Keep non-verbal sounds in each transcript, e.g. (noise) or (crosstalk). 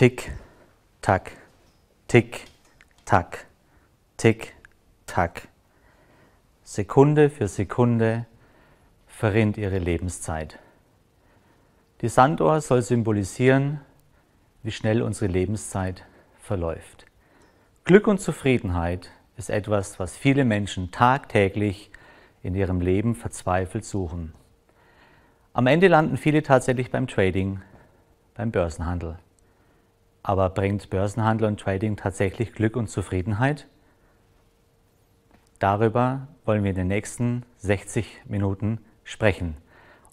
Tick, tack, tick, tack, tick, tack. Sekunde für Sekunde verrinnt ihre Lebenszeit. Die Sanduhr soll symbolisieren, wie schnell unsere Lebenszeit verläuft. Glück und Zufriedenheit ist etwas, was viele Menschen tagtäglich in ihrem Leben verzweifelt suchen. Am Ende landen viele tatsächlich beim Trading, beim Börsenhandel. Aber bringt Börsenhandel und Trading tatsächlich Glück und Zufriedenheit? Darüber wollen wir in den nächsten 60 Minuten sprechen.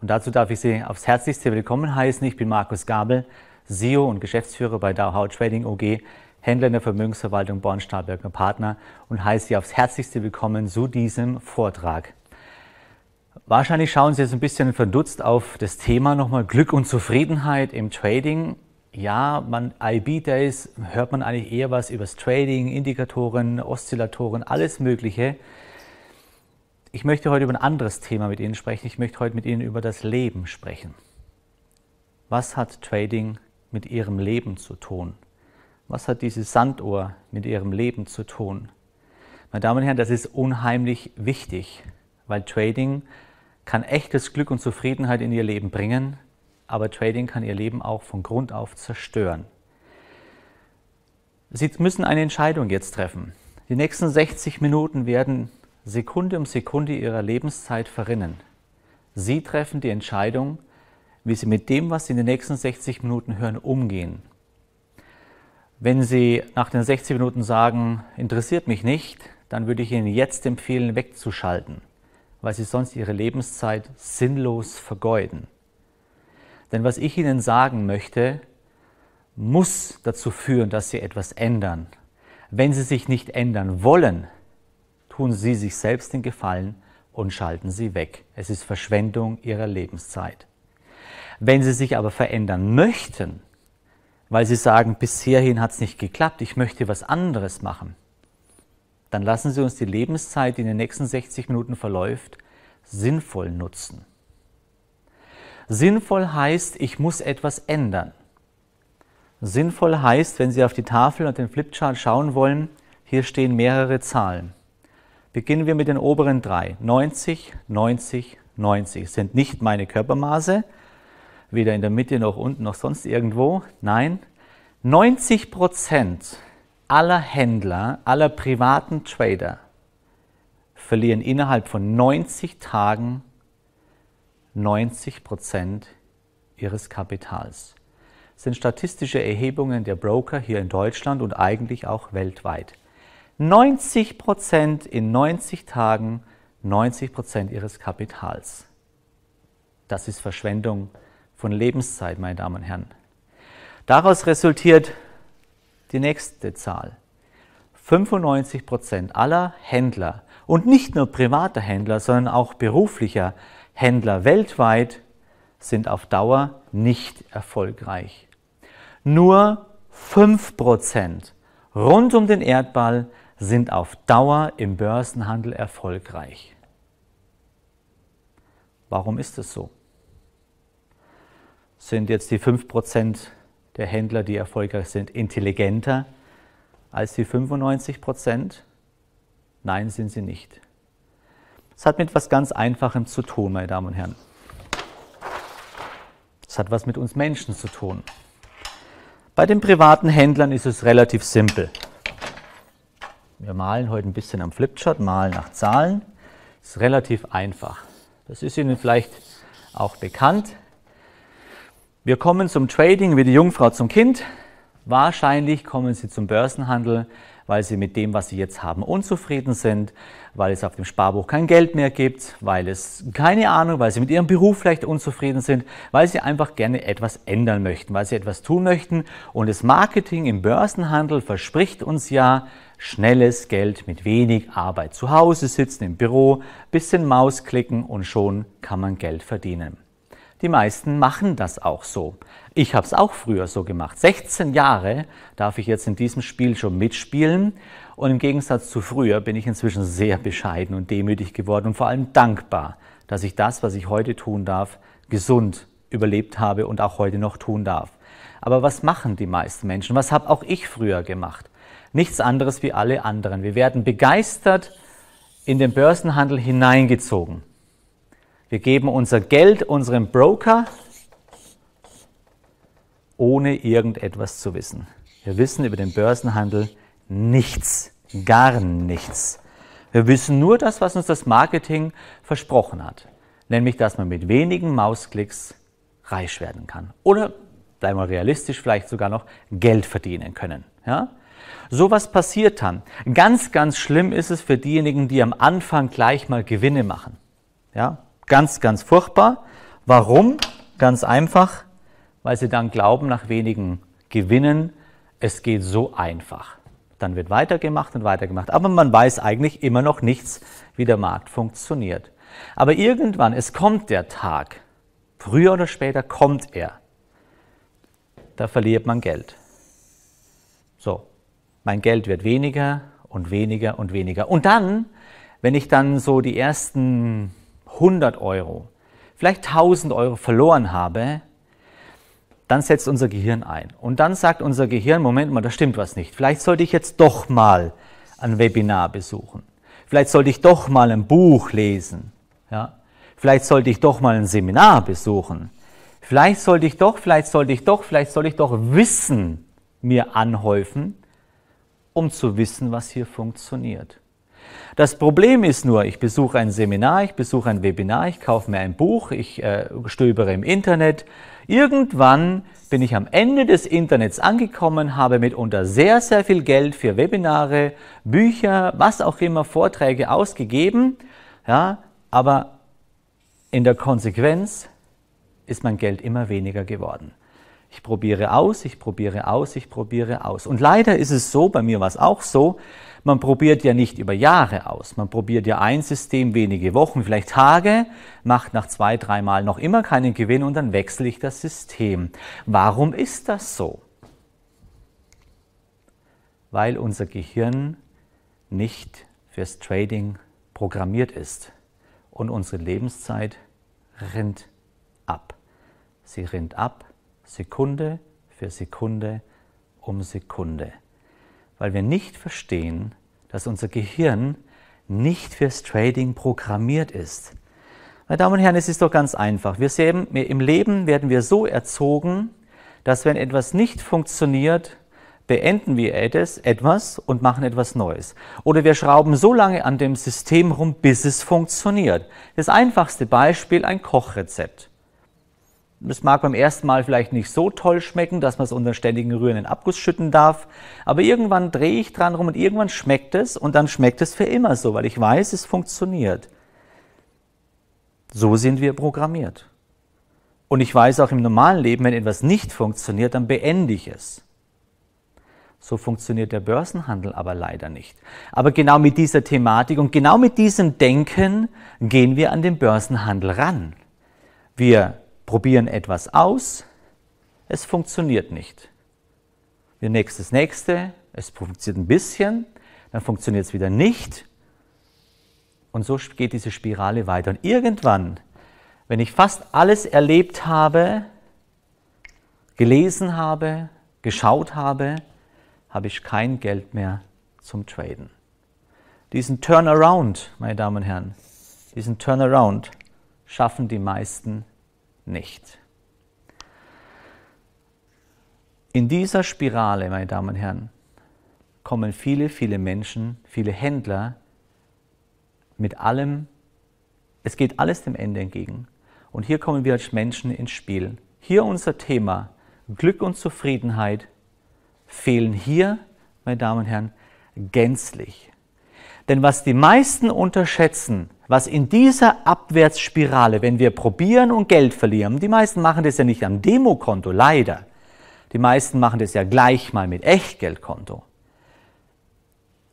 Und dazu darf ich Sie aufs Herzlichste willkommen heißen. Ich bin Markus Gabel, CEO und Geschäftsführer bei Dauhau Trading OG, Händler in der Vermögensverwaltung Born Stahlberger Partner und heiße Sie aufs Herzlichste willkommen zu diesem Vortrag. Wahrscheinlich schauen Sie jetzt ein bisschen verdutzt auf das Thema nochmal Glück und Zufriedenheit im Trading ja, man, IB-Days hört man eigentlich eher was über das Trading, Indikatoren, Oszillatoren, alles Mögliche. Ich möchte heute über ein anderes Thema mit Ihnen sprechen. Ich möchte heute mit Ihnen über das Leben sprechen. Was hat Trading mit Ihrem Leben zu tun? Was hat dieses Sanduhr mit Ihrem Leben zu tun? Meine Damen und Herren, das ist unheimlich wichtig, weil Trading kann echtes Glück und Zufriedenheit in Ihr Leben bringen, aber Trading kann ihr Leben auch von Grund auf zerstören. Sie müssen eine Entscheidung jetzt treffen. Die nächsten 60 Minuten werden Sekunde um Sekunde ihrer Lebenszeit verrinnen. Sie treffen die Entscheidung, wie Sie mit dem, was Sie in den nächsten 60 Minuten hören, umgehen. Wenn Sie nach den 60 Minuten sagen, interessiert mich nicht, dann würde ich Ihnen jetzt empfehlen, wegzuschalten, weil Sie sonst Ihre Lebenszeit sinnlos vergeuden. Denn was ich Ihnen sagen möchte, muss dazu führen, dass Sie etwas ändern. Wenn Sie sich nicht ändern wollen, tun Sie sich selbst den Gefallen und schalten Sie weg. Es ist Verschwendung Ihrer Lebenszeit. Wenn Sie sich aber verändern möchten, weil Sie sagen, bisherhin hat es nicht geklappt, ich möchte was anderes machen, dann lassen Sie uns die Lebenszeit, die in den nächsten 60 Minuten verläuft, sinnvoll nutzen. Sinnvoll heißt, ich muss etwas ändern. Sinnvoll heißt, wenn Sie auf die Tafel und den Flipchart schauen wollen, hier stehen mehrere Zahlen. Beginnen wir mit den oberen drei. 90, 90, 90 das sind nicht meine Körpermaße, weder in der Mitte noch unten noch sonst irgendwo. Nein, 90 Prozent aller Händler, aller privaten Trader verlieren innerhalb von 90 Tagen 90 Prozent ihres Kapitals. Das sind statistische Erhebungen der Broker hier in Deutschland und eigentlich auch weltweit. 90 Prozent in 90 Tagen, 90 Prozent ihres Kapitals. Das ist Verschwendung von Lebenszeit, meine Damen und Herren. Daraus resultiert die nächste Zahl. 95 Prozent aller Händler und nicht nur privater Händler, sondern auch beruflicher Händler weltweit sind auf Dauer nicht erfolgreich. Nur 5% rund um den Erdball sind auf Dauer im Börsenhandel erfolgreich. Warum ist es so? Sind jetzt die 5% der Händler, die erfolgreich sind, intelligenter als die 95%? Nein, sind sie nicht. Es hat mit etwas ganz Einfachem zu tun, meine Damen und Herren. Es hat was mit uns Menschen zu tun. Bei den privaten Händlern ist es relativ simpel. Wir malen heute ein bisschen am Flipchart, malen nach Zahlen. Ist relativ einfach. Das ist Ihnen vielleicht auch bekannt. Wir kommen zum Trading wie die Jungfrau zum Kind. Wahrscheinlich kommen Sie zum Börsenhandel weil sie mit dem, was sie jetzt haben, unzufrieden sind, weil es auf dem Sparbuch kein Geld mehr gibt, weil es keine Ahnung, weil sie mit ihrem Beruf vielleicht unzufrieden sind, weil sie einfach gerne etwas ändern möchten, weil sie etwas tun möchten. Und das Marketing im Börsenhandel verspricht uns ja, schnelles Geld mit wenig Arbeit. Zu Hause sitzen im Büro, bisschen Maus klicken und schon kann man Geld verdienen. Die meisten machen das auch so. Ich habe es auch früher so gemacht. 16 Jahre darf ich jetzt in diesem Spiel schon mitspielen. Und im Gegensatz zu früher bin ich inzwischen sehr bescheiden und demütig geworden und vor allem dankbar, dass ich das, was ich heute tun darf, gesund überlebt habe und auch heute noch tun darf. Aber was machen die meisten Menschen? Was habe auch ich früher gemacht? Nichts anderes wie alle anderen. Wir werden begeistert in den Börsenhandel hineingezogen. Wir geben unser Geld unserem Broker, ohne irgendetwas zu wissen. Wir wissen über den Börsenhandel nichts, gar nichts. Wir wissen nur das, was uns das Marketing versprochen hat, nämlich dass man mit wenigen Mausklicks reich werden kann oder, bleiben wir realistisch, vielleicht sogar noch Geld verdienen können. Ja? was passiert dann. Ganz, ganz schlimm ist es für diejenigen, die am Anfang gleich mal Gewinne machen. Ja? Ganz, ganz furchtbar. Warum? Ganz einfach, weil sie dann glauben, nach wenigen Gewinnen, es geht so einfach. Dann wird weitergemacht und weitergemacht. Aber man weiß eigentlich immer noch nichts, wie der Markt funktioniert. Aber irgendwann, es kommt der Tag, früher oder später kommt er, da verliert man Geld. So, mein Geld wird weniger und weniger und weniger. Und dann, wenn ich dann so die ersten 100 Euro, vielleicht 1000 Euro verloren habe, dann setzt unser Gehirn ein. Und dann sagt unser Gehirn, Moment mal, da stimmt was nicht. Vielleicht sollte ich jetzt doch mal ein Webinar besuchen. Vielleicht sollte ich doch mal ein Buch lesen. Ja? Vielleicht sollte ich doch mal ein Seminar besuchen. Vielleicht sollte ich doch, vielleicht sollte ich doch, vielleicht sollte ich doch Wissen mir anhäufen, um zu wissen, was hier funktioniert. Das Problem ist nur, ich besuche ein Seminar, ich besuche ein Webinar, ich kaufe mir ein Buch, ich äh, stöbere im Internet. Irgendwann bin ich am Ende des Internets angekommen, habe mitunter sehr, sehr viel Geld für Webinare, Bücher, was auch immer, Vorträge ausgegeben. Ja, aber in der Konsequenz ist mein Geld immer weniger geworden. Ich probiere aus, ich probiere aus, ich probiere aus. Und leider ist es so, bei mir war es auch so, man probiert ja nicht über Jahre aus. Man probiert ja ein System wenige Wochen, vielleicht Tage, macht nach zwei, dreimal noch immer keinen Gewinn und dann wechsle ich das System. Warum ist das so? Weil unser Gehirn nicht fürs Trading programmiert ist und unsere Lebenszeit rinnt ab. Sie rinnt ab, Sekunde für Sekunde um Sekunde weil wir nicht verstehen, dass unser Gehirn nicht fürs Trading programmiert ist. Meine Damen und Herren, es ist doch ganz einfach. Wir sehen, Im Leben werden wir so erzogen, dass wenn etwas nicht funktioniert, beenden wir etwas und machen etwas Neues. Oder wir schrauben so lange an dem System rum, bis es funktioniert. Das einfachste Beispiel ein Kochrezept. Das mag beim ersten Mal vielleicht nicht so toll schmecken, dass man es unter ständigen Rühren in Abguss schütten darf, aber irgendwann drehe ich dran rum und irgendwann schmeckt es und dann schmeckt es für immer so, weil ich weiß, es funktioniert. So sind wir programmiert. Und ich weiß auch im normalen Leben, wenn etwas nicht funktioniert, dann beende ich es. So funktioniert der Börsenhandel aber leider nicht. Aber genau mit dieser Thematik und genau mit diesem Denken gehen wir an den Börsenhandel ran. Wir probieren etwas aus, es funktioniert nicht. Wir nächstes nächste, es funktioniert ein bisschen, dann funktioniert es wieder nicht. Und so geht diese Spirale weiter. Und irgendwann, wenn ich fast alles erlebt habe, gelesen habe, geschaut habe, habe ich kein Geld mehr zum Traden. Diesen Turnaround, meine Damen und Herren, diesen Turnaround schaffen die meisten nicht. In dieser Spirale, meine Damen und Herren, kommen viele, viele Menschen, viele Händler mit allem, es geht alles dem Ende entgegen. Und hier kommen wir als Menschen ins Spiel. Hier unser Thema, Glück und Zufriedenheit, fehlen hier, meine Damen und Herren, gänzlich. Denn was die meisten unterschätzen, was in dieser Abwärtsspirale, wenn wir probieren und Geld verlieren, die meisten machen das ja nicht am Demokonto, leider. Die meisten machen das ja gleich mal mit Echtgeldkonto.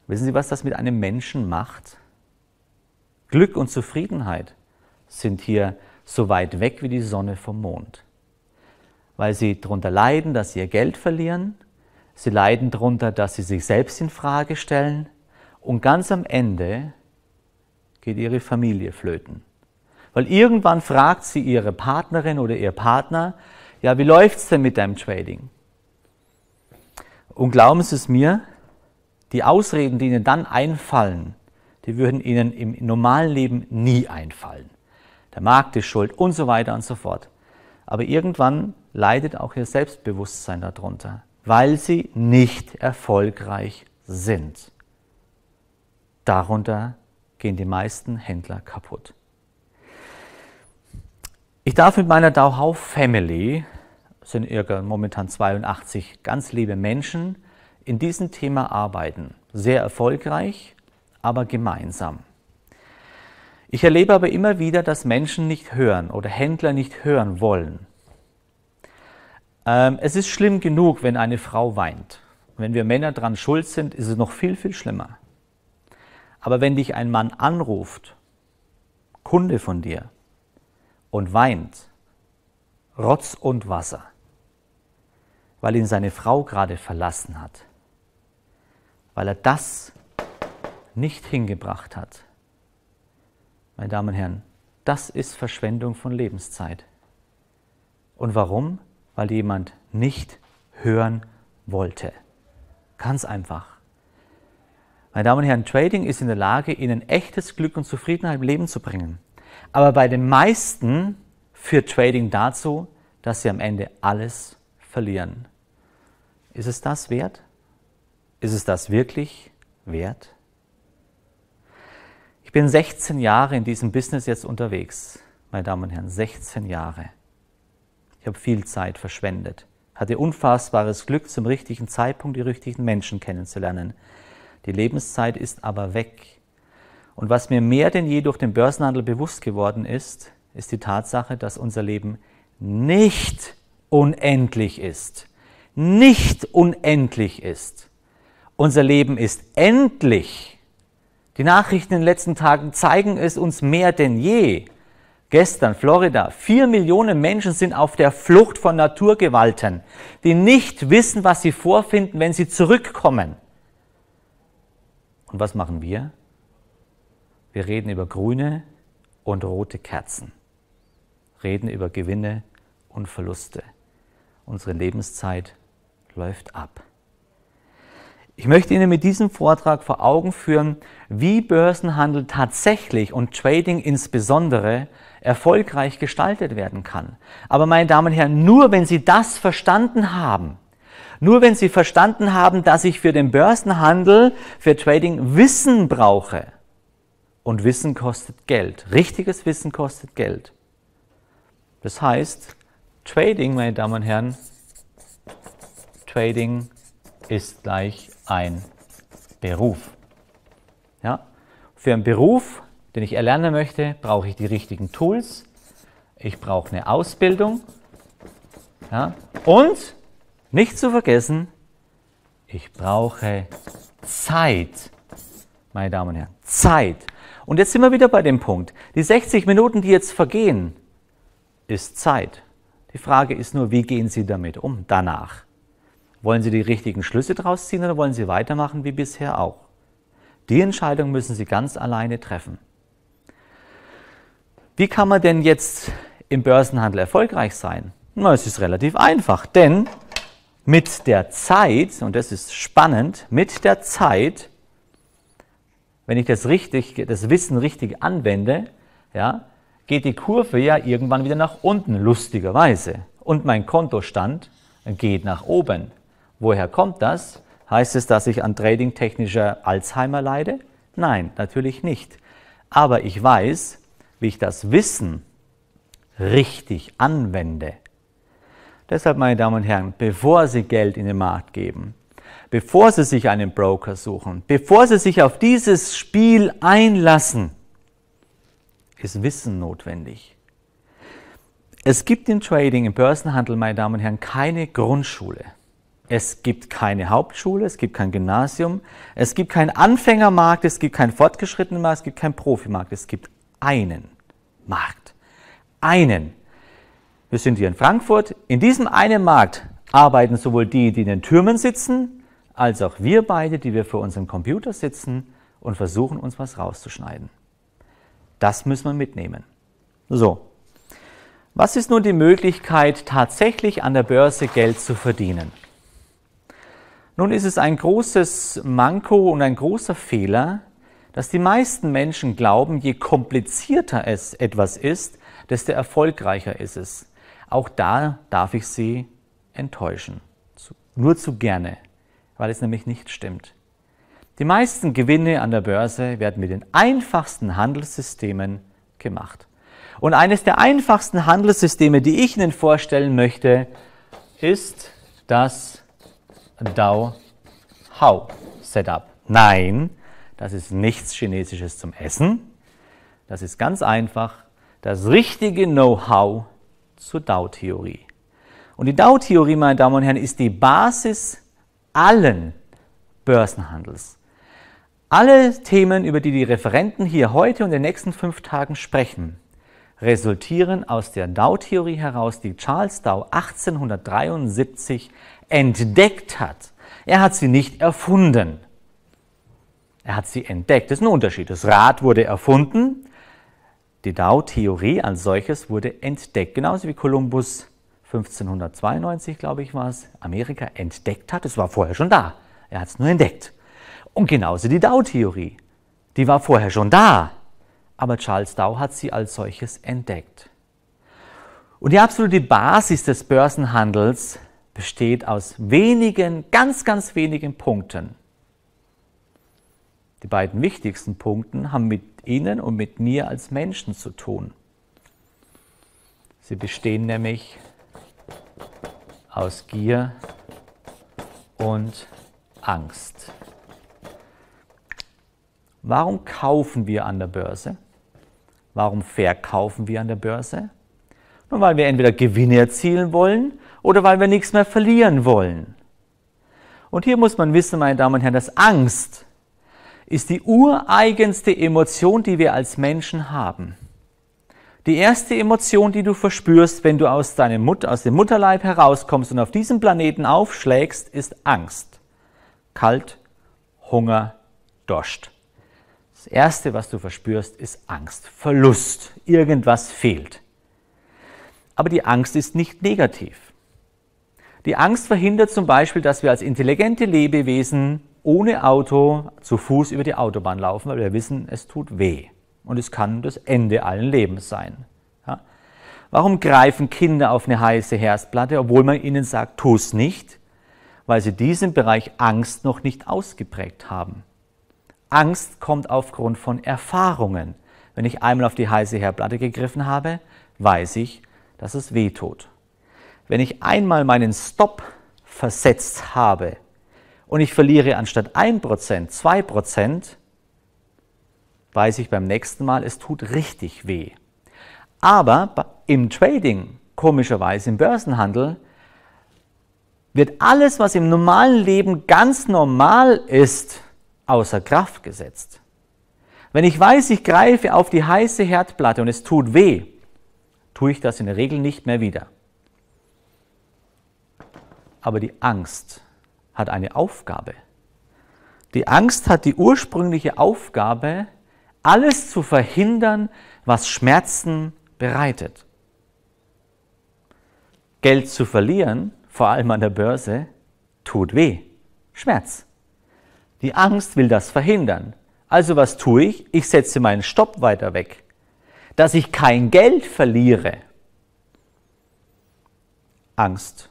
Wissen Sie, was das mit einem Menschen macht? Glück und Zufriedenheit sind hier so weit weg wie die Sonne vom Mond, weil sie darunter leiden, dass sie ihr Geld verlieren, sie leiden darunter, dass sie sich selbst in Frage stellen, und ganz am Ende geht ihre Familie flöten. Weil irgendwann fragt sie ihre Partnerin oder ihr Partner, ja, wie läuft es denn mit deinem Trading? Und glauben Sie es mir, die Ausreden, die Ihnen dann einfallen, die würden Ihnen im normalen Leben nie einfallen. Der Markt ist schuld und so weiter und so fort. Aber irgendwann leidet auch Ihr Selbstbewusstsein darunter, weil Sie nicht erfolgreich sind. Darunter gehen die meisten Händler kaputt. Ich darf mit meiner Dauhau Family, sind circa momentan 82 ganz liebe Menschen, in diesem Thema arbeiten. Sehr erfolgreich, aber gemeinsam. Ich erlebe aber immer wieder, dass Menschen nicht hören oder Händler nicht hören wollen. Ähm, es ist schlimm genug, wenn eine Frau weint. Wenn wir Männer dran schuld sind, ist es noch viel, viel schlimmer. Aber wenn dich ein Mann anruft, Kunde von dir, und weint, Rotz und Wasser, weil ihn seine Frau gerade verlassen hat, weil er das nicht hingebracht hat. Meine Damen und Herren, das ist Verschwendung von Lebenszeit. Und warum? Weil jemand nicht hören wollte. Ganz einfach. Meine Damen und Herren, Trading ist in der Lage, Ihnen echtes Glück und Zufriedenheit im Leben zu bringen. Aber bei den meisten führt Trading dazu, dass Sie am Ende alles verlieren. Ist es das wert? Ist es das wirklich wert? Ich bin 16 Jahre in diesem Business jetzt unterwegs, meine Damen und Herren, 16 Jahre. Ich habe viel Zeit verschwendet, hatte unfassbares Glück, zum richtigen Zeitpunkt die richtigen Menschen kennenzulernen. Die Lebenszeit ist aber weg. Und was mir mehr denn je durch den Börsenhandel bewusst geworden ist, ist die Tatsache, dass unser Leben nicht unendlich ist. Nicht unendlich ist. Unser Leben ist endlich. Die Nachrichten in den letzten Tagen zeigen es uns mehr denn je. Gestern Florida. Vier Millionen Menschen sind auf der Flucht von Naturgewalten, die nicht wissen, was sie vorfinden, wenn sie zurückkommen. Und was machen wir? Wir reden über grüne und rote Kerzen, reden über Gewinne und Verluste. Unsere Lebenszeit läuft ab. Ich möchte Ihnen mit diesem Vortrag vor Augen führen, wie Börsenhandel tatsächlich und Trading insbesondere erfolgreich gestaltet werden kann. Aber meine Damen und Herren, nur wenn Sie das verstanden haben, nur wenn sie verstanden haben, dass ich für den Börsenhandel, für Trading Wissen brauche. Und Wissen kostet Geld. Richtiges Wissen kostet Geld. Das heißt, Trading, meine Damen und Herren, Trading ist gleich ein Beruf. Ja? Für einen Beruf, den ich erlernen möchte, brauche ich die richtigen Tools. Ich brauche eine Ausbildung. Ja? Und nicht zu vergessen, ich brauche Zeit, meine Damen und Herren, Zeit. Und jetzt sind wir wieder bei dem Punkt. Die 60 Minuten, die jetzt vergehen, ist Zeit. Die Frage ist nur, wie gehen Sie damit um danach? Wollen Sie die richtigen Schlüsse daraus ziehen oder wollen Sie weitermachen wie bisher auch? Die Entscheidung müssen Sie ganz alleine treffen. Wie kann man denn jetzt im Börsenhandel erfolgreich sein? Na, es ist relativ einfach, denn mit der Zeit, und das ist spannend, mit der Zeit, wenn ich das, richtig, das Wissen richtig anwende, ja, geht die Kurve ja irgendwann wieder nach unten, lustigerweise. Und mein Kontostand geht nach oben. Woher kommt das? Heißt es, dass ich an tradingtechnischer Alzheimer leide? Nein, natürlich nicht. Aber ich weiß, wie ich das Wissen richtig anwende, Deshalb, meine Damen und Herren, bevor Sie Geld in den Markt geben, bevor Sie sich einen Broker suchen, bevor Sie sich auf dieses Spiel einlassen, ist Wissen notwendig. Es gibt im Trading, im Börsenhandel, meine Damen und Herren, keine Grundschule. Es gibt keine Hauptschule, es gibt kein Gymnasium, es gibt keinen Anfängermarkt, es gibt keinen fortgeschrittenen Markt, es gibt keinen Profimarkt, es gibt einen Markt. Einen Markt. Wir sind hier in Frankfurt. In diesem einen Markt arbeiten sowohl die, die in den Türmen sitzen, als auch wir beide, die wir vor unserem Computer sitzen und versuchen, uns was rauszuschneiden. Das müssen wir mitnehmen. So, was ist nun die Möglichkeit, tatsächlich an der Börse Geld zu verdienen? Nun ist es ein großes Manko und ein großer Fehler, dass die meisten Menschen glauben, je komplizierter es etwas ist, desto erfolgreicher ist es. Auch da darf ich Sie enttäuschen. Nur zu gerne, weil es nämlich nicht stimmt. Die meisten Gewinne an der Börse werden mit den einfachsten Handelssystemen gemacht. Und eines der einfachsten Handelssysteme, die ich Ihnen vorstellen möchte, ist das Dao Hao Setup. Nein, das ist nichts Chinesisches zum Essen. Das ist ganz einfach. Das richtige Know-how zur Dow-Theorie. Und die Dow-Theorie, meine Damen und Herren, ist die Basis allen Börsenhandels. Alle Themen, über die die Referenten hier heute und in den nächsten fünf Tagen sprechen, resultieren aus der Dow-Theorie heraus, die Charles Dow 1873 entdeckt hat. Er hat sie nicht erfunden. Er hat sie entdeckt. Das ist ein Unterschied. Das Rad wurde erfunden, die Dow-Theorie als solches wurde entdeckt, genauso wie Kolumbus 1592, glaube ich, war es, Amerika entdeckt hat. Es war vorher schon da. Er hat es nur entdeckt. Und genauso die Dow-Theorie. Die war vorher schon da. Aber Charles Dow hat sie als solches entdeckt. Und die absolute Basis des Börsenhandels besteht aus wenigen, ganz, ganz wenigen Punkten. Die beiden wichtigsten Punkte haben mit Ihnen und mit mir als Menschen zu tun. Sie bestehen nämlich aus Gier und Angst. Warum kaufen wir an der Börse? Warum verkaufen wir an der Börse? Nun, weil wir entweder Gewinne erzielen wollen oder weil wir nichts mehr verlieren wollen. Und hier muss man wissen, meine Damen und Herren, dass Angst ist die ureigenste Emotion, die wir als Menschen haben. Die erste Emotion, die du verspürst, wenn du aus, deinem Mut aus dem Mutterleib herauskommst und auf diesem Planeten aufschlägst, ist Angst. Kalt, Hunger, Durst. Das Erste, was du verspürst, ist Angst, Verlust, irgendwas fehlt. Aber die Angst ist nicht negativ. Die Angst verhindert zum Beispiel, dass wir als intelligente Lebewesen ohne Auto zu Fuß über die Autobahn laufen, weil wir wissen, es tut weh. Und es kann das Ende allen Lebens sein. Ja? Warum greifen Kinder auf eine heiße Herzplatte, obwohl man ihnen sagt, tu es nicht? Weil sie diesen Bereich Angst noch nicht ausgeprägt haben. Angst kommt aufgrund von Erfahrungen. Wenn ich einmal auf die heiße Herdplatte gegriffen habe, weiß ich, dass es weh tut. Wenn ich einmal meinen Stopp versetzt habe, und ich verliere anstatt 1%, 2%, weiß ich beim nächsten Mal, es tut richtig weh. Aber im Trading, komischerweise im Börsenhandel, wird alles, was im normalen Leben ganz normal ist, außer Kraft gesetzt. Wenn ich weiß, ich greife auf die heiße Herdplatte und es tut weh, tue ich das in der Regel nicht mehr wieder. Aber die Angst hat eine Aufgabe. Die Angst hat die ursprüngliche Aufgabe, alles zu verhindern, was Schmerzen bereitet. Geld zu verlieren, vor allem an der Börse, tut weh. Schmerz. Die Angst will das verhindern. Also was tue ich? Ich setze meinen Stopp weiter weg. Dass ich kein Geld verliere. Angst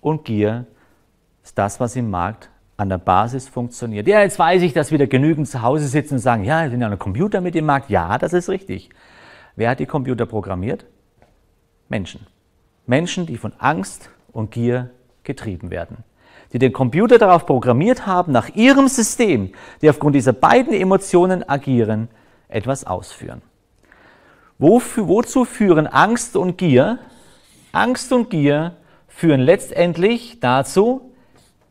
und Gier ist das, was im Markt an der Basis funktioniert. Ja, jetzt weiß ich, dass wieder genügend zu Hause sitzen und sagen, ja, sind ja noch Computer mit im Markt. Ja, das ist richtig. Wer hat die Computer programmiert? Menschen. Menschen, die von Angst und Gier getrieben werden. Die den Computer darauf programmiert haben, nach ihrem System, die aufgrund dieser beiden Emotionen agieren, etwas ausführen. Wofür, wozu führen Angst und Gier? Angst und Gier führen letztendlich dazu,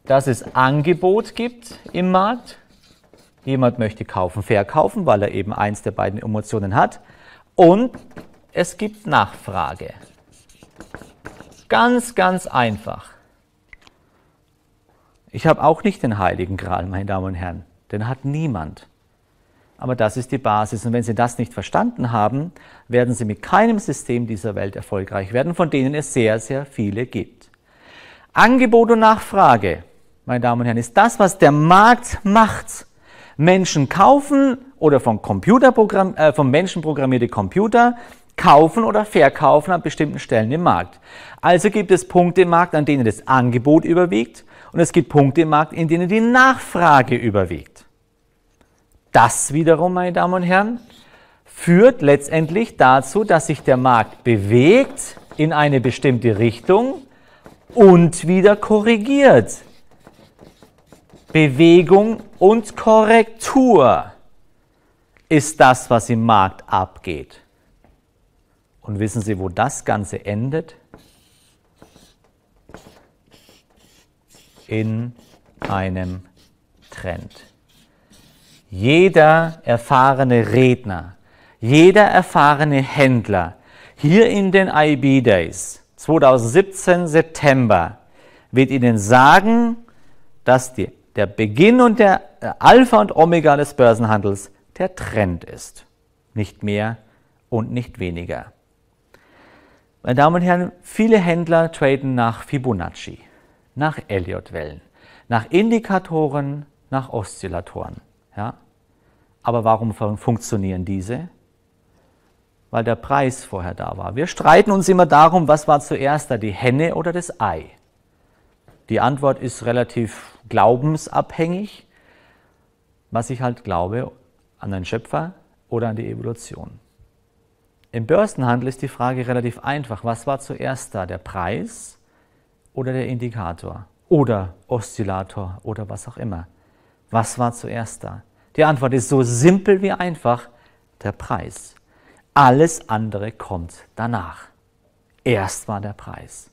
dass es Angebot gibt im Markt. Jemand möchte kaufen, verkaufen, weil er eben eins der beiden Emotionen hat. Und es gibt Nachfrage. Ganz, ganz einfach. Ich habe auch nicht den Heiligen Gral, meine Damen und Herren. Den hat niemand. Aber das ist die Basis. Und wenn Sie das nicht verstanden haben, werden Sie mit keinem System dieser Welt erfolgreich werden, von denen es sehr, sehr viele gibt. Angebot und Nachfrage meine Damen und Herren, ist das, was der Markt macht. Menschen kaufen oder vom, Computerprogramm, äh, vom Menschen programmierte Computer kaufen oder verkaufen an bestimmten Stellen im Markt. Also gibt es Punkte im Markt, an denen das Angebot überwiegt und es gibt Punkte im Markt, in denen die Nachfrage überwiegt. Das wiederum, meine Damen und Herren, führt letztendlich dazu, dass sich der Markt bewegt in eine bestimmte Richtung und wieder korrigiert Bewegung und Korrektur ist das, was im Markt abgeht. Und wissen Sie, wo das Ganze endet? In einem Trend. Jeder erfahrene Redner, jeder erfahrene Händler hier in den IB Days 2017 September wird Ihnen sagen, dass die der Beginn und der äh, Alpha und Omega des Börsenhandels der Trend ist. Nicht mehr und nicht weniger. Meine Damen und Herren, viele Händler traden nach Fibonacci, nach Elliott-Wellen, nach Indikatoren, nach Oszillatoren. Ja? Aber warum funktionieren diese? Weil der Preis vorher da war. Wir streiten uns immer darum, was war zuerst da, die Henne oder das Ei? Die Antwort ist relativ glaubensabhängig, was ich halt glaube an einen Schöpfer oder an die Evolution. Im Börsenhandel ist die Frage relativ einfach. Was war zuerst da, der Preis oder der Indikator oder Oszillator oder was auch immer? Was war zuerst da? Die Antwort ist so simpel wie einfach, der Preis. Alles andere kommt danach. Erst war der Preis.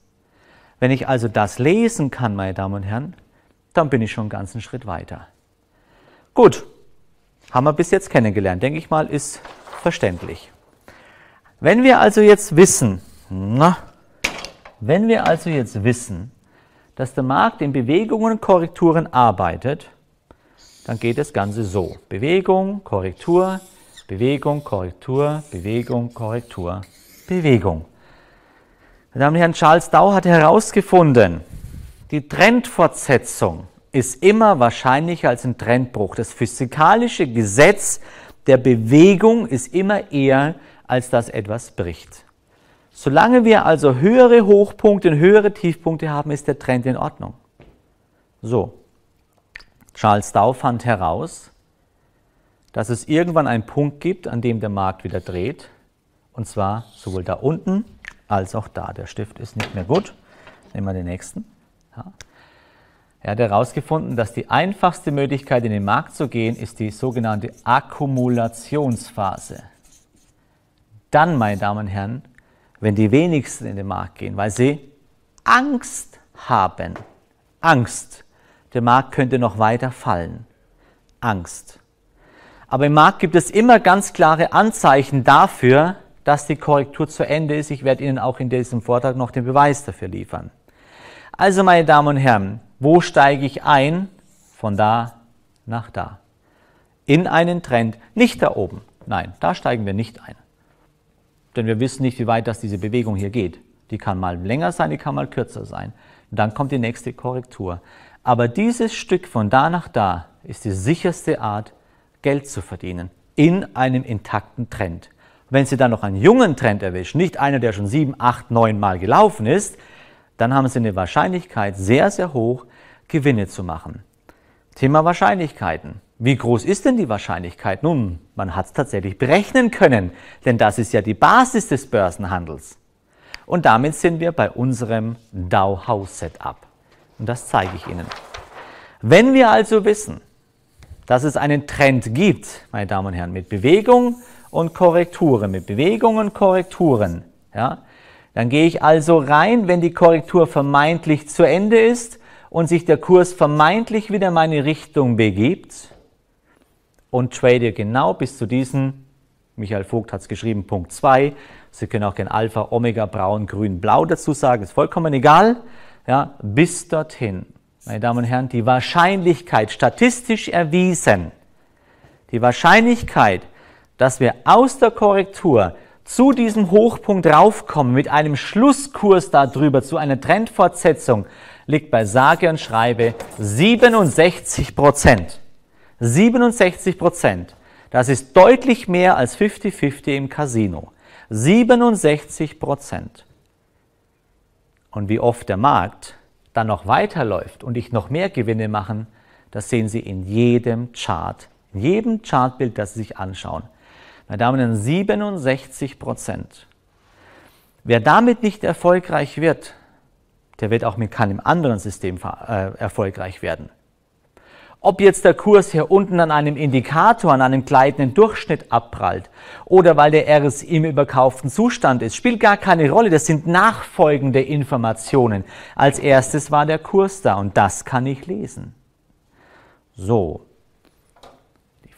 Wenn ich also das lesen kann, meine Damen und Herren, dann bin ich schon einen ganzen Schritt weiter. Gut, haben wir bis jetzt kennengelernt. Denke ich mal, ist verständlich. Wenn wir also jetzt wissen, na, wenn wir also jetzt wissen, dass der Markt in Bewegungen und Korrekturen arbeitet, dann geht das Ganze so. Bewegung, Korrektur, Bewegung, Korrektur, Bewegung, Korrektur, Bewegung. Meine Damen und Herren, Charles Dow hat herausgefunden, die Trendfortsetzung ist immer wahrscheinlicher als ein Trendbruch. Das physikalische Gesetz der Bewegung ist immer eher, als dass etwas bricht. Solange wir also höhere Hochpunkte und höhere Tiefpunkte haben, ist der Trend in Ordnung. So, Charles Dow fand heraus, dass es irgendwann einen Punkt gibt, an dem der Markt wieder dreht. Und zwar sowohl da unten als auch da. Der Stift ist nicht mehr gut. Nehmen wir den nächsten. Ja. Er hat herausgefunden, dass die einfachste Möglichkeit, in den Markt zu gehen, ist die sogenannte Akkumulationsphase. Dann, meine Damen und Herren, wenn die wenigsten in den Markt gehen, weil sie Angst haben. Angst. Der Markt könnte noch weiter fallen. Angst. Aber im Markt gibt es immer ganz klare Anzeichen dafür, dass die Korrektur zu Ende ist. Ich werde Ihnen auch in diesem Vortrag noch den Beweis dafür liefern. Also, meine Damen und Herren, wo steige ich ein? Von da nach da. In einen Trend. Nicht da oben. Nein, da steigen wir nicht ein. Denn wir wissen nicht, wie weit das diese Bewegung hier geht. Die kann mal länger sein, die kann mal kürzer sein. Und dann kommt die nächste Korrektur. Aber dieses Stück von da nach da ist die sicherste Art, Geld zu verdienen. In einem intakten Trend. Wenn Sie dann noch einen jungen Trend erwischen, nicht einer, der schon sieben, acht, neun Mal gelaufen ist, dann haben Sie eine Wahrscheinlichkeit sehr, sehr hoch, Gewinne zu machen. Thema Wahrscheinlichkeiten. Wie groß ist denn die Wahrscheinlichkeit? Nun, man hat es tatsächlich berechnen können, denn das ist ja die Basis des Börsenhandels. Und damit sind wir bei unserem Dow house setup Und das zeige ich Ihnen. Wenn wir also wissen, dass es einen Trend gibt, meine Damen und Herren, mit Bewegung und Korrekturen, mit Bewegung und Korrekturen, ja, dann gehe ich also rein, wenn die Korrektur vermeintlich zu Ende ist und sich der Kurs vermeintlich wieder meine Richtung begibt und trade genau bis zu diesem, Michael Vogt hat es geschrieben, Punkt 2. Sie können auch gerne Alpha, Omega, Braun, Grün, Blau dazu sagen, ist vollkommen egal. Ja, bis dorthin, meine Damen und Herren, die Wahrscheinlichkeit, statistisch erwiesen, die Wahrscheinlichkeit, dass wir aus der Korrektur zu diesem Hochpunkt raufkommen mit einem Schlusskurs darüber zu einer Trendfortsetzung liegt bei sage und schreibe 67 Prozent. 67 Prozent. Das ist deutlich mehr als 50-50 im Casino. 67 Prozent. Und wie oft der Markt dann noch weiterläuft und ich noch mehr Gewinne machen, das sehen Sie in jedem Chart, in jedem Chartbild, das Sie sich anschauen. Meine Damen und Herren, 67 Prozent. Wer damit nicht erfolgreich wird, der wird auch mit keinem anderen System äh, erfolgreich werden. Ob jetzt der Kurs hier unten an einem Indikator, an einem gleitenden Durchschnitt abprallt oder weil der RSI im überkauften Zustand ist, spielt gar keine Rolle. Das sind nachfolgende Informationen. Als erstes war der Kurs da und das kann ich lesen. So,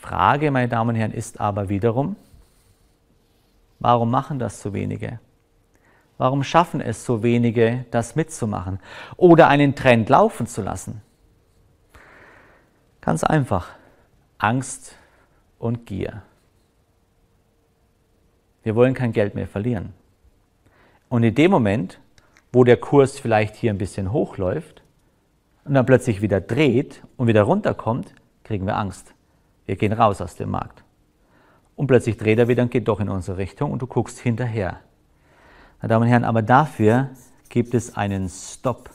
Frage, meine Damen und Herren, ist aber wiederum, warum machen das so wenige? Warum schaffen es so wenige, das mitzumachen oder einen Trend laufen zu lassen? Ganz einfach, Angst und Gier. Wir wollen kein Geld mehr verlieren. Und in dem Moment, wo der Kurs vielleicht hier ein bisschen hochläuft und dann plötzlich wieder dreht und wieder runterkommt, kriegen wir Angst. Wir gehen raus aus dem Markt. Und plötzlich dreht er wieder und geht doch in unsere Richtung und du guckst hinterher. Meine Damen und Herren, aber dafür gibt es einen Stopp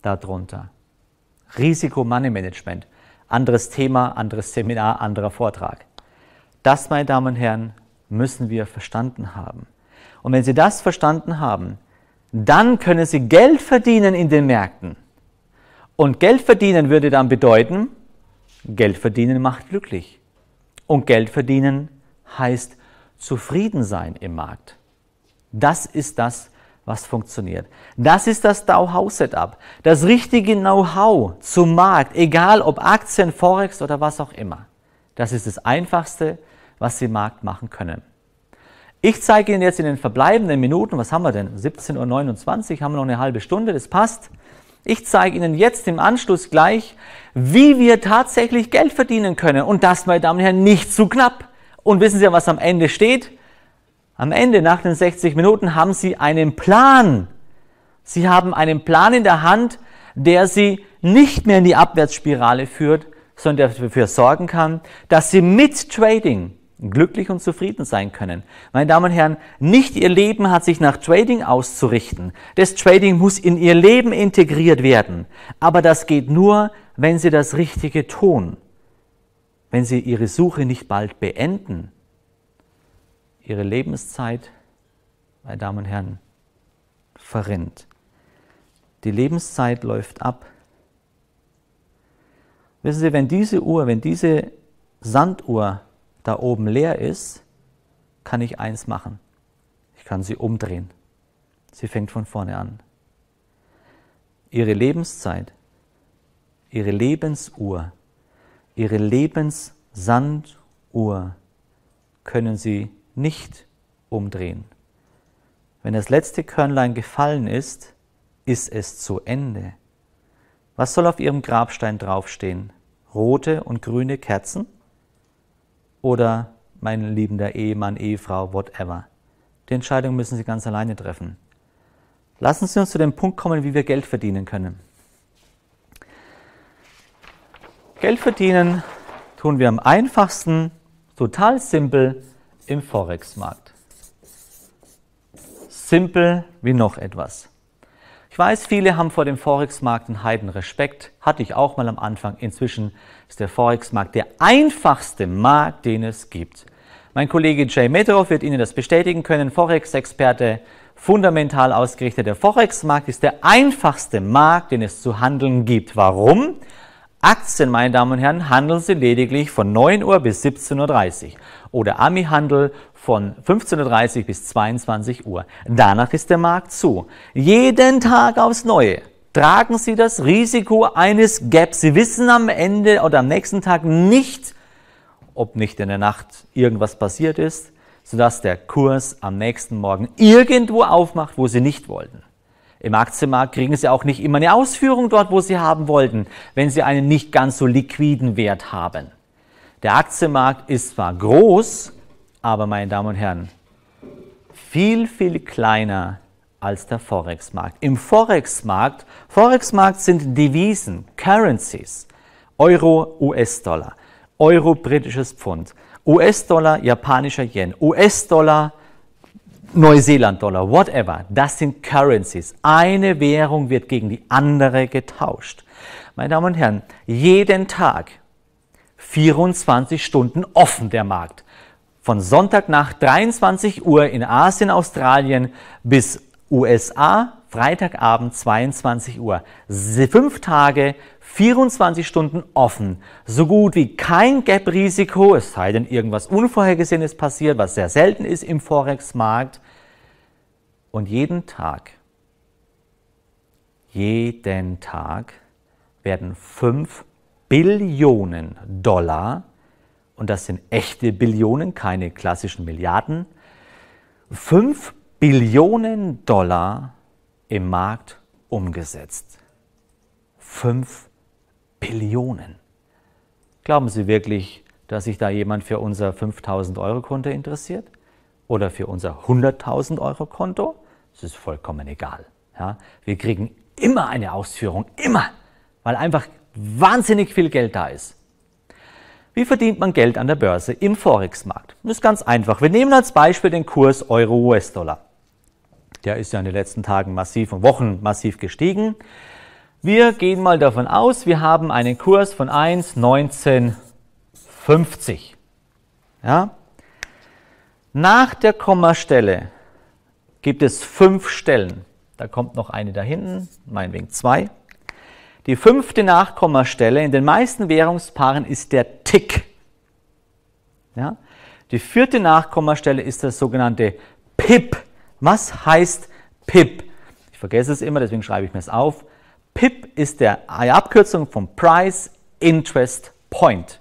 darunter. Risiko-Money-Management. Anderes Thema, anderes Seminar, anderer Vortrag. Das, meine Damen und Herren, müssen wir verstanden haben. Und wenn Sie das verstanden haben, dann können Sie Geld verdienen in den Märkten. Und Geld verdienen würde dann bedeuten, Geld verdienen macht glücklich. Und Geld verdienen heißt zufrieden sein im Markt. Das ist das, was funktioniert. Das ist das dow how setup Das richtige Know-how zum Markt, egal ob Aktien, Forex oder was auch immer. Das ist das Einfachste, was Sie im Markt machen können. Ich zeige Ihnen jetzt in den verbleibenden Minuten, was haben wir denn? 17.29 Uhr, haben wir noch eine halbe Stunde, das passt. Ich zeige Ihnen jetzt im Anschluss gleich, wie wir tatsächlich Geld verdienen können. Und das, meine Damen und Herren, nicht zu knapp. Und wissen Sie, was am Ende steht? Am Ende, nach den 60 Minuten, haben Sie einen Plan. Sie haben einen Plan in der Hand, der Sie nicht mehr in die Abwärtsspirale führt, sondern dafür sorgen kann, dass Sie mit Trading glücklich und zufrieden sein können. Meine Damen und Herren, nicht ihr Leben hat sich nach Trading auszurichten. Das Trading muss in ihr Leben integriert werden. Aber das geht nur, wenn sie das Richtige tun. Wenn sie ihre Suche nicht bald beenden. Ihre Lebenszeit, meine Damen und Herren, verrinnt. Die Lebenszeit läuft ab. Wissen Sie, wenn diese Uhr, wenn diese Sanduhr da oben leer ist, kann ich eins machen. Ich kann sie umdrehen. Sie fängt von vorne an. Ihre Lebenszeit, ihre Lebensuhr, ihre Lebenssanduhr können sie nicht umdrehen. Wenn das letzte Körnlein gefallen ist, ist es zu Ende. Was soll auf ihrem Grabstein draufstehen? Rote und grüne Kerzen? oder mein liebender Ehemann, Ehefrau, whatever. Die Entscheidung müssen Sie ganz alleine treffen. Lassen Sie uns zu dem Punkt kommen, wie wir Geld verdienen können. Geld verdienen tun wir am einfachsten, total simpel, im Forex-Markt. Simpel wie noch etwas. Ich weiß, viele haben vor dem Forex-Markt einen heiden Respekt. Hatte ich auch mal am Anfang. Inzwischen ist der Forex-Markt der einfachste Markt, den es gibt. Mein Kollege Jay Metrow wird Ihnen das bestätigen können, Forex-Experte, fundamental ausgerichtet. Der Forex-Markt ist der einfachste Markt, den es zu handeln gibt. Warum? Aktien, meine Damen und Herren, handeln Sie lediglich von 9 Uhr bis 17.30 Uhr oder Ami-Handel von 15.30 Uhr bis 22 Uhr. Danach ist der Markt zu. Jeden Tag aufs Neue tragen Sie das Risiko eines Gaps. Sie wissen am Ende oder am nächsten Tag nicht, ob nicht in der Nacht irgendwas passiert ist, sodass der Kurs am nächsten Morgen irgendwo aufmacht, wo Sie nicht wollten. Im Aktienmarkt kriegen Sie auch nicht immer eine Ausführung dort, wo Sie haben wollten, wenn Sie einen nicht ganz so liquiden Wert haben. Der Aktienmarkt ist zwar groß, aber meine Damen und Herren, viel, viel kleiner als der Forex-Markt. Im Forex-Markt, Forex-Markt sind Devisen, Currencies, Euro, US-Dollar, Euro, britisches Pfund, US-Dollar, japanischer Yen, US-Dollar, Neuseeland-Dollar, whatever. Das sind Currencies. Eine Währung wird gegen die andere getauscht. Meine Damen und Herren, jeden Tag 24 Stunden offen der Markt von Sonntag nach 23 Uhr in Asien, Australien bis USA, Freitagabend 22 Uhr. Fünf Tage, 24 Stunden offen. So gut wie kein Gap-Risiko, es sei denn irgendwas Unvorhergesehenes passiert, was sehr selten ist im Forex-Markt. Und jeden Tag, jeden Tag werden 5 Billionen Dollar, und das sind echte Billionen, keine klassischen Milliarden, 5 Billionen Billionen Dollar im Markt umgesetzt. 5 Billionen. Glauben Sie wirklich, dass sich da jemand für unser 5000 Euro Konto interessiert? Oder für unser 100.000 Euro Konto? Das ist vollkommen egal. Ja? Wir kriegen immer eine Ausführung, immer, weil einfach wahnsinnig viel Geld da ist. Wie verdient man Geld an der Börse im Forex-Markt? Das ist ganz einfach. Wir nehmen als Beispiel den Kurs Euro-US-Dollar. Der ist ja in den letzten Tagen massiv und Wochen massiv gestiegen. Wir gehen mal davon aus, wir haben einen Kurs von 1,1950. Ja? Nach der Kommastelle gibt es fünf Stellen. Da kommt noch eine da hinten, meinetwegen zwei. Die fünfte Nachkommastelle in den meisten Währungspaaren ist der Tick. Ja? Die vierte Nachkommastelle ist das sogenannte Pip. Was heißt Pip? Ich vergesse es immer, deswegen schreibe ich mir es auf. Pip ist der, Abkürzung von Price Interest Point.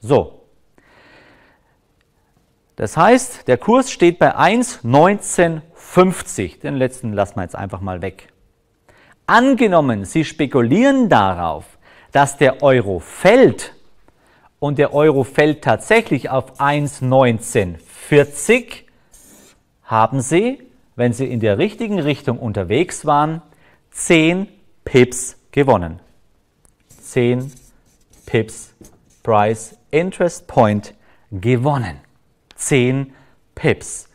So. Das heißt, der Kurs steht bei 1,1950. Den letzten lassen wir jetzt einfach mal weg. Angenommen, Sie spekulieren darauf, dass der Euro fällt und der Euro fällt tatsächlich auf 1,1940, haben Sie, wenn Sie in der richtigen Richtung unterwegs waren, 10 Pips gewonnen. 10 Pips Price Interest Point gewonnen. 10 Pips.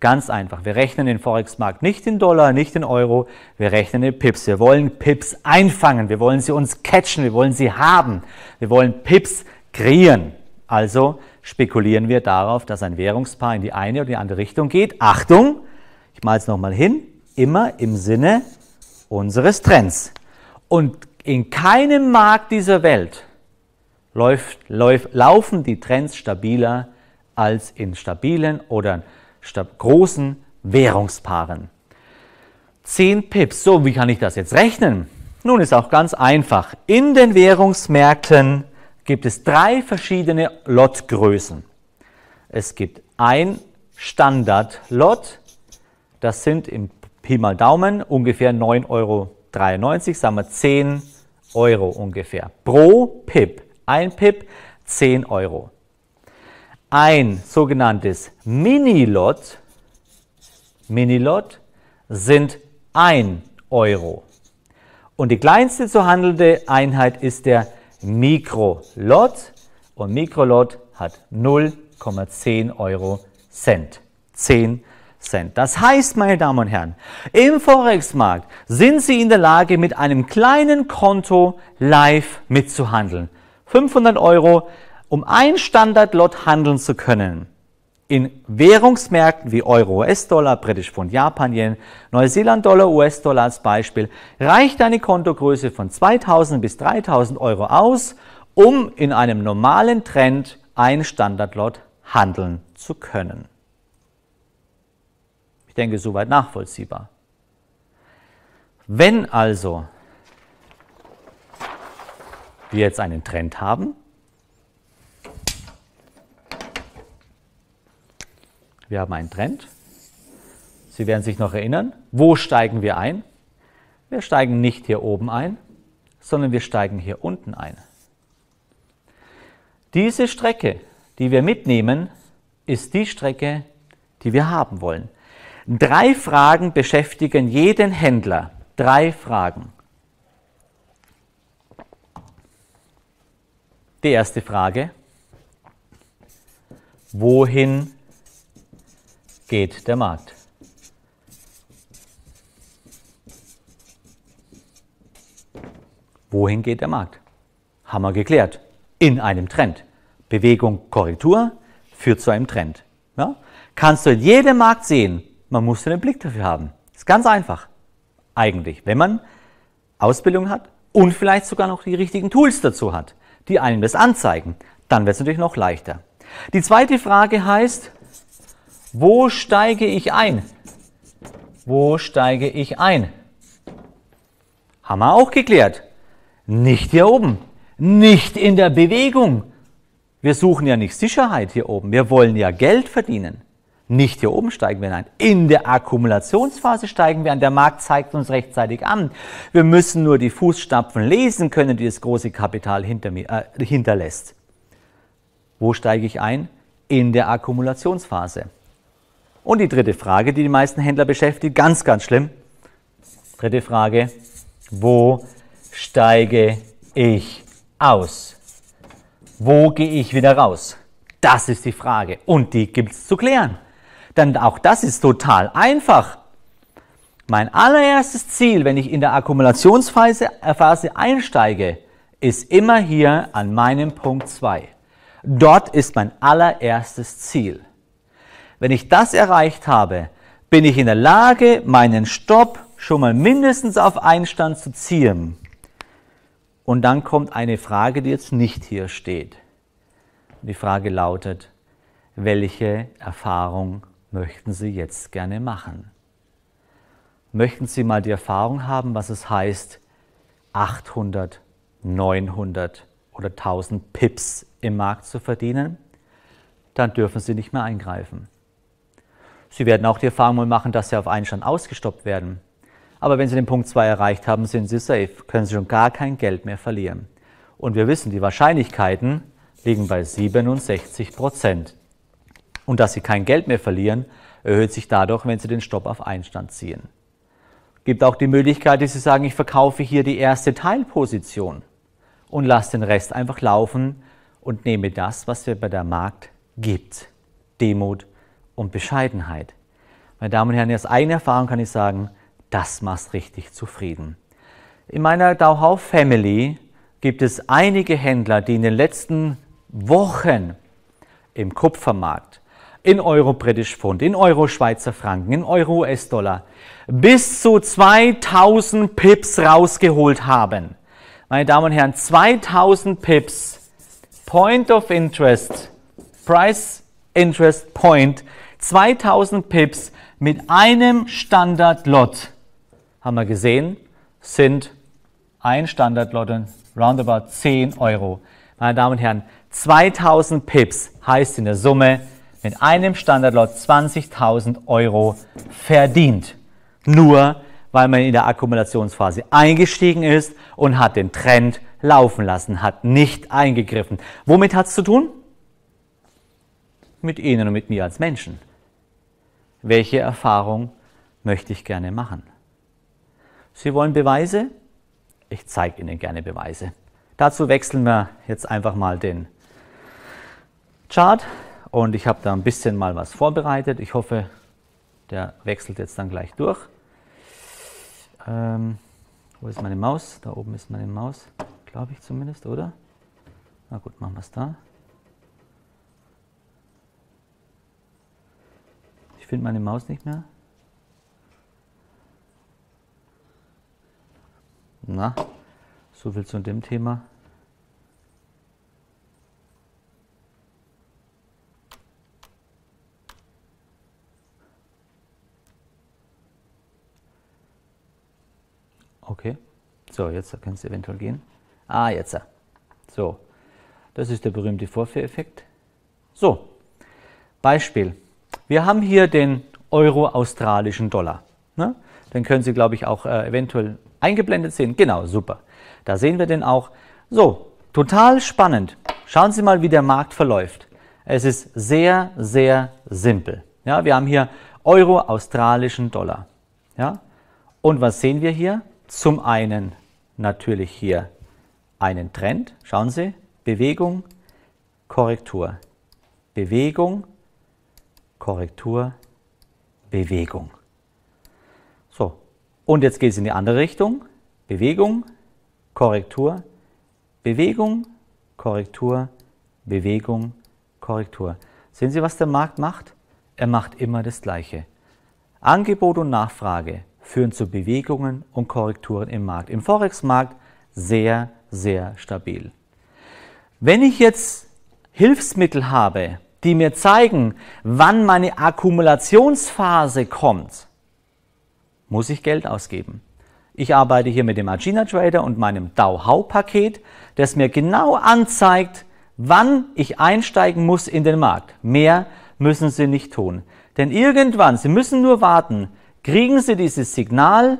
Ganz einfach. Wir rechnen den Forex-Markt nicht in Dollar, nicht in Euro. Wir rechnen in Pips. Wir wollen Pips einfangen. Wir wollen sie uns catchen. Wir wollen sie haben. Wir wollen Pips kreieren. Also spekulieren wir darauf, dass ein Währungspaar in die eine oder die andere Richtung geht. Achtung! Ich mal es nochmal hin. Immer im Sinne unseres Trends. Und in keinem Markt dieser Welt läuft, läuft, laufen die Trends stabiler als in stabilen oder statt großen Währungspaaren. 10 Pips. So, wie kann ich das jetzt rechnen? Nun ist auch ganz einfach. In den Währungsmärkten gibt es drei verschiedene Lotgrößen. Es gibt ein Standard-Lot, das sind im Pi mal Daumen ungefähr 9,93 Euro, sagen wir 10 Euro ungefähr pro Pip. Ein Pip 10 Euro ein sogenanntes Minilot, Minilot sind 1 Euro. Und die kleinste zu handelnde Einheit ist der Mikrolot und Mikrolot hat 0,10 Euro Cent. 10 Cent. Das heißt, meine Damen und Herren, im Forex-Markt sind Sie in der Lage, mit einem kleinen Konto live mitzuhandeln. 500 Euro um ein Standardlot handeln zu können, in Währungsmärkten wie Euro, US-Dollar, British Pfund, Japan, Yen, Neuseeland-Dollar, US-Dollar als Beispiel, reicht eine Kontogröße von 2000 bis 3000 Euro aus, um in einem normalen Trend ein Standardlot handeln zu können. Ich denke, soweit nachvollziehbar. Wenn also wir jetzt einen Trend haben, Wir haben einen Trend. Sie werden sich noch erinnern, wo steigen wir ein? Wir steigen nicht hier oben ein, sondern wir steigen hier unten ein. Diese Strecke, die wir mitnehmen, ist die Strecke, die wir haben wollen. Drei Fragen beschäftigen jeden Händler. Drei Fragen. Die erste Frage, wohin geht der Markt. Wohin geht der Markt? Haben wir geklärt. In einem Trend. Bewegung, Korrektur führt zu einem Trend. Ja? Kannst du in jedem Markt sehen. Man muss einen Blick dafür haben. Ist ganz einfach. Eigentlich, wenn man Ausbildung hat und vielleicht sogar noch die richtigen Tools dazu hat, die einem das anzeigen, dann wird es natürlich noch leichter. Die zweite Frage heißt, wo steige ich ein? Wo steige ich ein? Haben wir auch geklärt. Nicht hier oben. Nicht in der Bewegung. Wir suchen ja nicht Sicherheit hier oben. Wir wollen ja Geld verdienen. Nicht hier oben steigen wir ein. In der Akkumulationsphase steigen wir ein. Der Markt zeigt uns rechtzeitig an. Wir müssen nur die Fußstapfen lesen können, die das große Kapital hinter mir, äh, hinterlässt. Wo steige ich ein? In der Akkumulationsphase. Und die dritte Frage, die die meisten Händler beschäftigt, ganz, ganz schlimm. Dritte Frage, wo steige ich aus? Wo gehe ich wieder raus? Das ist die Frage und die gibt es zu klären. Denn auch das ist total einfach. Mein allererstes Ziel, wenn ich in der Akkumulationsphase äh, Phase einsteige, ist immer hier an meinem Punkt 2. Dort ist mein allererstes Ziel. Wenn ich das erreicht habe, bin ich in der Lage, meinen Stopp schon mal mindestens auf einen Stand zu ziehen. Und dann kommt eine Frage, die jetzt nicht hier steht. Die Frage lautet, welche Erfahrung möchten Sie jetzt gerne machen? Möchten Sie mal die Erfahrung haben, was es heißt, 800, 900 oder 1000 Pips im Markt zu verdienen? Dann dürfen Sie nicht mehr eingreifen. Sie werden auch die Erfahrung mal machen, dass Sie auf einen Stand ausgestoppt werden. Aber wenn Sie den Punkt 2 erreicht haben, sind Sie safe, können Sie schon gar kein Geld mehr verlieren. Und wir wissen, die Wahrscheinlichkeiten liegen bei 67 Prozent. Und dass Sie kein Geld mehr verlieren, erhöht sich dadurch, wenn Sie den Stopp auf einen Stand ziehen. Gibt auch die Möglichkeit, dass Sie sagen, ich verkaufe hier die erste Teilposition und lasse den Rest einfach laufen und nehme das, was mir bei der Markt gibt. Demut und Bescheidenheit. Meine Damen und Herren, aus eigener Erfahrung kann ich sagen, das macht richtig zufrieden. In meiner Dauhau Family gibt es einige Händler, die in den letzten Wochen im Kupfermarkt, in Euro British Pfund, in Euro Schweizer Franken, in Euro US-Dollar bis zu 2000 Pips rausgeholt haben. Meine Damen und Herren, 2000 Pips, Point of Interest, Price Interest Point 2000 Pips mit einem Standard-Lot, haben wir gesehen, sind ein Standard-Lot und roundabout 10 Euro. Meine Damen und Herren, 2000 Pips heißt in der Summe mit einem Standard-Lot 20.000 Euro verdient. Nur weil man in der Akkumulationsphase eingestiegen ist und hat den Trend laufen lassen, hat nicht eingegriffen. Womit hat es zu tun? Mit Ihnen und mit mir als Menschen welche Erfahrung möchte ich gerne machen. Sie wollen Beweise? Ich zeige Ihnen gerne Beweise. Dazu wechseln wir jetzt einfach mal den Chart und ich habe da ein bisschen mal was vorbereitet. Ich hoffe, der wechselt jetzt dann gleich durch. Ähm, wo ist meine Maus? Da oben ist meine Maus, glaube ich zumindest, oder? Na gut, machen wir es da. finde meine Maus nicht mehr. Na, so viel zu dem Thema. Okay. So, jetzt kann es eventuell gehen. Ah, jetzt. So. Das ist der berühmte Vorführeffekt. So. Beispiel. Wir haben hier den Euro-australischen Dollar. Ne? Den können Sie, glaube ich, auch äh, eventuell eingeblendet sehen. Genau, super. Da sehen wir den auch. So, total spannend. Schauen Sie mal, wie der Markt verläuft. Es ist sehr, sehr simpel. Ja, wir haben hier Euro, australischen Dollar. Ja? Und was sehen wir hier? Zum einen natürlich hier einen Trend. Schauen Sie, Bewegung, Korrektur. Bewegung, Korrektur, Bewegung. So, und jetzt geht es in die andere Richtung. Bewegung, Korrektur, Bewegung, Korrektur, Bewegung, Korrektur. Sehen Sie, was der Markt macht? Er macht immer das Gleiche. Angebot und Nachfrage führen zu Bewegungen und Korrekturen im Markt. Im Forex-Markt sehr, sehr stabil. Wenn ich jetzt Hilfsmittel habe, die mir zeigen, wann meine Akkumulationsphase kommt, muss ich Geld ausgeben. Ich arbeite hier mit dem Agena Trader und meinem Dow How Paket, das mir genau anzeigt, wann ich einsteigen muss in den Markt. Mehr müssen Sie nicht tun. Denn irgendwann, Sie müssen nur warten, kriegen Sie dieses Signal,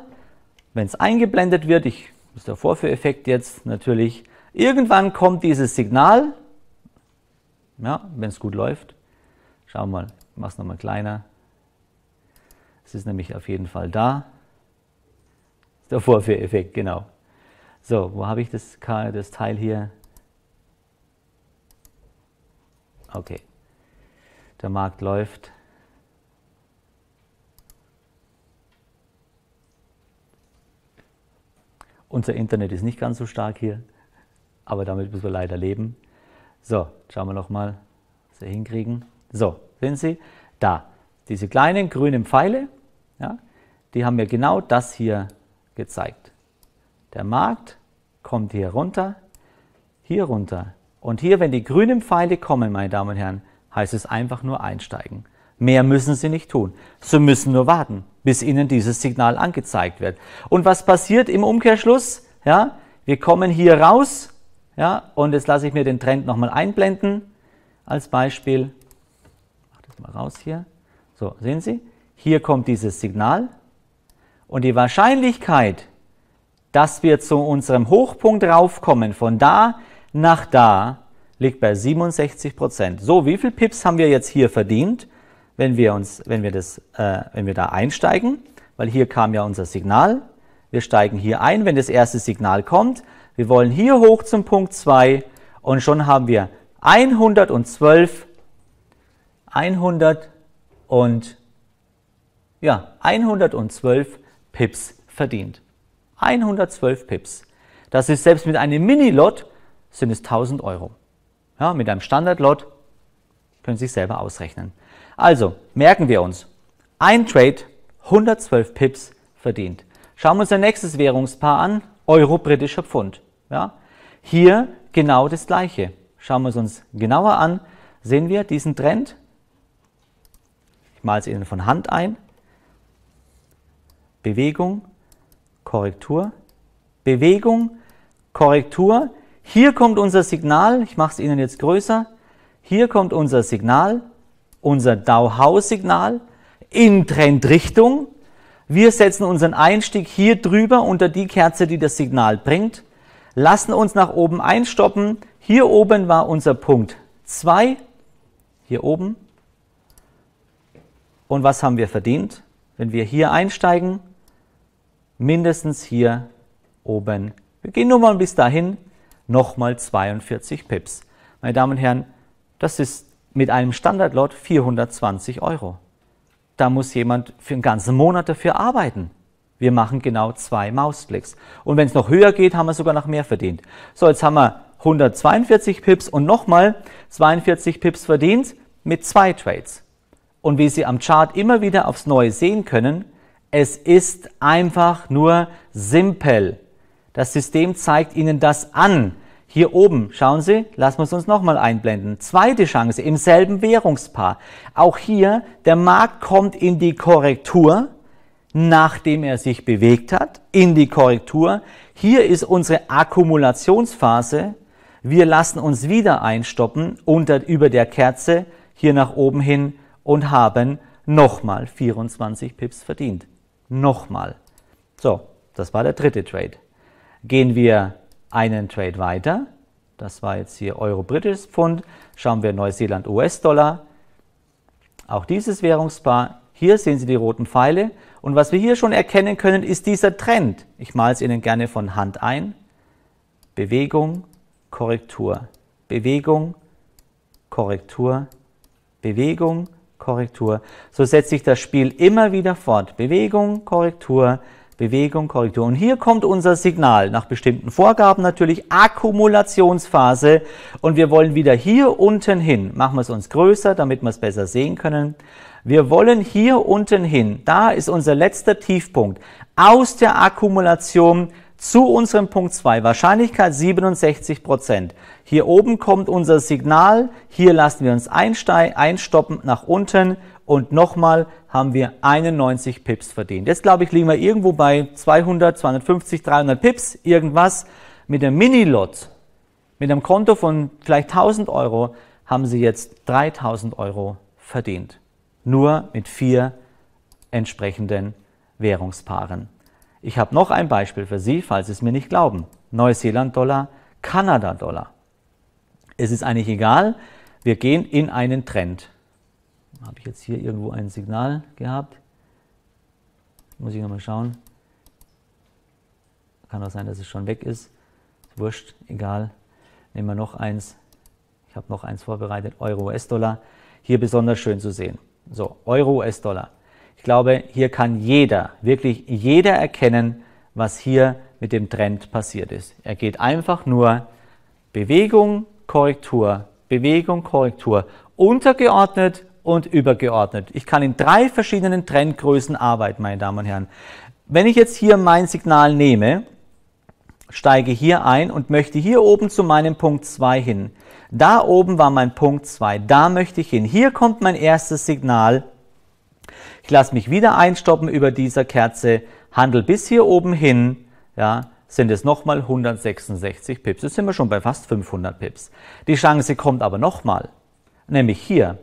wenn es eingeblendet wird, ich, ist der Vorführeffekt jetzt natürlich, irgendwann kommt dieses Signal, ja, wenn es gut läuft. Schauen wir mal, ich mache es nochmal kleiner. Es ist nämlich auf jeden Fall da. Ist der Vorführeffekt, genau. So, wo habe ich das, das Teil hier? Okay. Der Markt läuft. Unser Internet ist nicht ganz so stark hier, aber damit müssen wir leider leben. So, schauen wir nochmal, was wir hinkriegen. So, sehen Sie, da, diese kleinen grünen Pfeile, ja, die haben mir genau das hier gezeigt. Der Markt kommt hier runter, hier runter. Und hier, wenn die grünen Pfeile kommen, meine Damen und Herren, heißt es einfach nur einsteigen. Mehr müssen Sie nicht tun. Sie müssen nur warten, bis Ihnen dieses Signal angezeigt wird. Und was passiert im Umkehrschluss? Ja, wir kommen hier raus ja, und jetzt lasse ich mir den Trend nochmal einblenden. Als Beispiel, mach das mal raus hier. So, sehen Sie, hier kommt dieses Signal und die Wahrscheinlichkeit, dass wir zu unserem Hochpunkt raufkommen, von da nach da, liegt bei 67 Prozent. So, wie viel Pips haben wir jetzt hier verdient, wenn wir, uns, wenn wir, das, äh, wenn wir da einsteigen? Weil hier kam ja unser Signal. Wir steigen hier ein, wenn das erste Signal kommt, wir wollen hier hoch zum Punkt 2 und schon haben wir 112, 100 und ja, 112 Pips verdient. 112 Pips. Das ist selbst mit einem Mini-Lot sind es 1000 Euro. Ja, mit einem Standard-Lot können Sie sich selber ausrechnen. Also, merken wir uns. Ein Trade, 112 Pips verdient. Schauen wir uns unser nächstes Währungspaar an, Euro-Britischer Pfund. Ja? Hier genau das Gleiche. Schauen wir es uns genauer an. Sehen wir diesen Trend? Ich male es Ihnen von Hand ein. Bewegung, Korrektur, Bewegung, Korrektur. Hier kommt unser Signal, ich mache es Ihnen jetzt größer. Hier kommt unser Signal, unser Dow-House-Signal in Trendrichtung. Wir setzen unseren Einstieg hier drüber unter die Kerze, die das Signal bringt lassen uns nach oben einstoppen. Hier oben war unser Punkt 2, hier oben. Und was haben wir verdient, wenn wir hier einsteigen? Mindestens hier oben. Wir gehen nur mal bis dahin, nochmal 42 Pips. Meine Damen und Herren, das ist mit einem Standardlot 420 Euro. Da muss jemand für einen ganzen Monat dafür arbeiten. Wir machen genau zwei Mausklicks. Und wenn es noch höher geht, haben wir sogar noch mehr verdient. So, jetzt haben wir 142 Pips und nochmal 42 Pips verdient mit zwei Trades. Und wie Sie am Chart immer wieder aufs Neue sehen können, es ist einfach nur simpel. Das System zeigt Ihnen das an. Hier oben, schauen Sie, lassen wir es uns nochmal einblenden. Zweite Chance im selben Währungspaar. Auch hier, der Markt kommt in die Korrektur nachdem er sich bewegt hat, in die Korrektur. Hier ist unsere Akkumulationsphase. Wir lassen uns wieder einstoppen unter, über der Kerze hier nach oben hin und haben nochmal 24 Pips verdient. Nochmal. So, das war der dritte Trade. Gehen wir einen Trade weiter. Das war jetzt hier Euro-Britisches Pfund. Schauen wir Neuseeland-US-Dollar. Auch dieses Währungspaar. Hier sehen Sie die roten Pfeile. Und was wir hier schon erkennen können, ist dieser Trend. Ich male es Ihnen gerne von Hand ein. Bewegung, Korrektur, Bewegung, Korrektur, Bewegung, Korrektur. So setzt sich das Spiel immer wieder fort. Bewegung, Korrektur, Bewegung, Korrektur. Und hier kommt unser Signal, nach bestimmten Vorgaben natürlich, Akkumulationsphase. Und wir wollen wieder hier unten hin. Machen wir es uns größer, damit wir es besser sehen können. Wir wollen hier unten hin, da ist unser letzter Tiefpunkt, aus der Akkumulation zu unserem Punkt 2, Wahrscheinlichkeit 67 Prozent. Hier oben kommt unser Signal, hier lassen wir uns einsteigen, einstoppen nach unten und nochmal haben wir 91 Pips verdient. Jetzt glaube ich, liegen wir irgendwo bei 200, 250, 300 Pips, irgendwas. Mit einem Mini-Lot, mit einem Konto von vielleicht 1000 Euro, haben Sie jetzt 3000 Euro verdient nur mit vier entsprechenden Währungspaaren. Ich habe noch ein Beispiel für Sie, falls Sie es mir nicht glauben. Neuseeland-Dollar, Kanada-Dollar. Es ist eigentlich egal, wir gehen in einen Trend. Habe ich jetzt hier irgendwo ein Signal gehabt? Muss ich nochmal schauen. Kann auch sein, dass es schon weg ist. Wurscht, egal. Nehmen wir noch eins. Ich habe noch eins vorbereitet, Euro-US-Dollar. Hier besonders schön zu sehen. So, Euro, US-Dollar. Ich glaube, hier kann jeder, wirklich jeder erkennen, was hier mit dem Trend passiert ist. Er geht einfach nur Bewegung, Korrektur, Bewegung, Korrektur, untergeordnet und übergeordnet. Ich kann in drei verschiedenen Trendgrößen arbeiten, meine Damen und Herren. Wenn ich jetzt hier mein Signal nehme, steige hier ein und möchte hier oben zu meinem Punkt 2 hin, da oben war mein Punkt 2. Da möchte ich hin. Hier kommt mein erstes Signal. Ich lasse mich wieder einstoppen über dieser Kerze, handel bis hier oben hin, ja, sind es nochmal 166 Pips. Jetzt sind wir schon bei fast 500 Pips. Die Chance kommt aber nochmal, nämlich hier,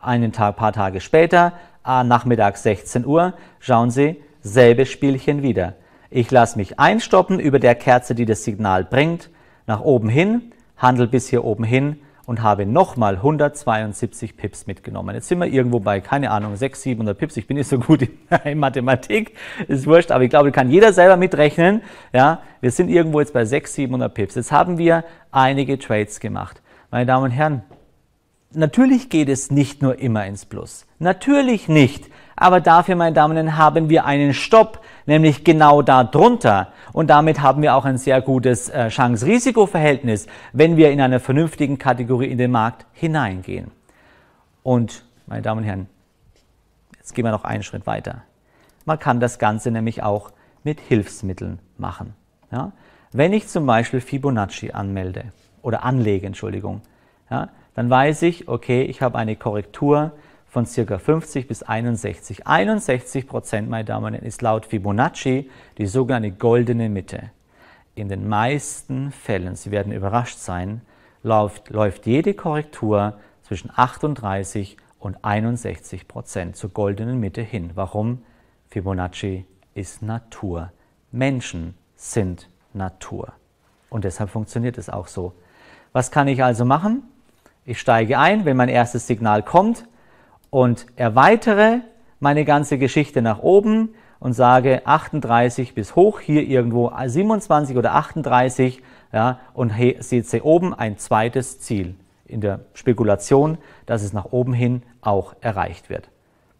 einen Tag, paar Tage später, ah, nachmittags 16 Uhr, schauen Sie, selbes Spielchen wieder. Ich lasse mich einstoppen über der Kerze, die das Signal bringt, nach oben hin, handel bis hier oben hin und habe nochmal 172 Pips mitgenommen. Jetzt sind wir irgendwo bei, keine Ahnung, 600, 700 Pips. Ich bin nicht so gut (laughs) in Mathematik, ist wurscht, aber ich glaube, kann jeder selber mitrechnen. Ja, wir sind irgendwo jetzt bei 600, 700 Pips. Jetzt haben wir einige Trades gemacht. Meine Damen und Herren, natürlich geht es nicht nur immer ins Plus. Natürlich nicht. Aber dafür, meine Damen und Herren, haben wir einen Stopp nämlich genau da drunter. Und damit haben wir auch ein sehr gutes äh, Chance-Risiko-Verhältnis, wenn wir in einer vernünftigen Kategorie in den Markt hineingehen. Und, meine Damen und Herren, jetzt gehen wir noch einen Schritt weiter. Man kann das Ganze nämlich auch mit Hilfsmitteln machen. Ja? Wenn ich zum Beispiel Fibonacci anmelde oder anlege, Entschuldigung, ja, dann weiß ich, okay, ich habe eine Korrektur, von ca. 50 bis 61. 61 Prozent, meine Damen und Herren, ist laut Fibonacci die sogenannte goldene Mitte. In den meisten Fällen, Sie werden überrascht sein, läuft, läuft jede Korrektur zwischen 38 und 61 Prozent zur goldenen Mitte hin. Warum? Fibonacci ist Natur. Menschen sind Natur. Und deshalb funktioniert es auch so. Was kann ich also machen? Ich steige ein, wenn mein erstes Signal kommt, und erweitere meine ganze Geschichte nach oben und sage 38 bis hoch, hier irgendwo 27 äh, oder 38 ja, und sehe oben ein zweites Ziel in der Spekulation, dass es nach oben hin auch erreicht wird.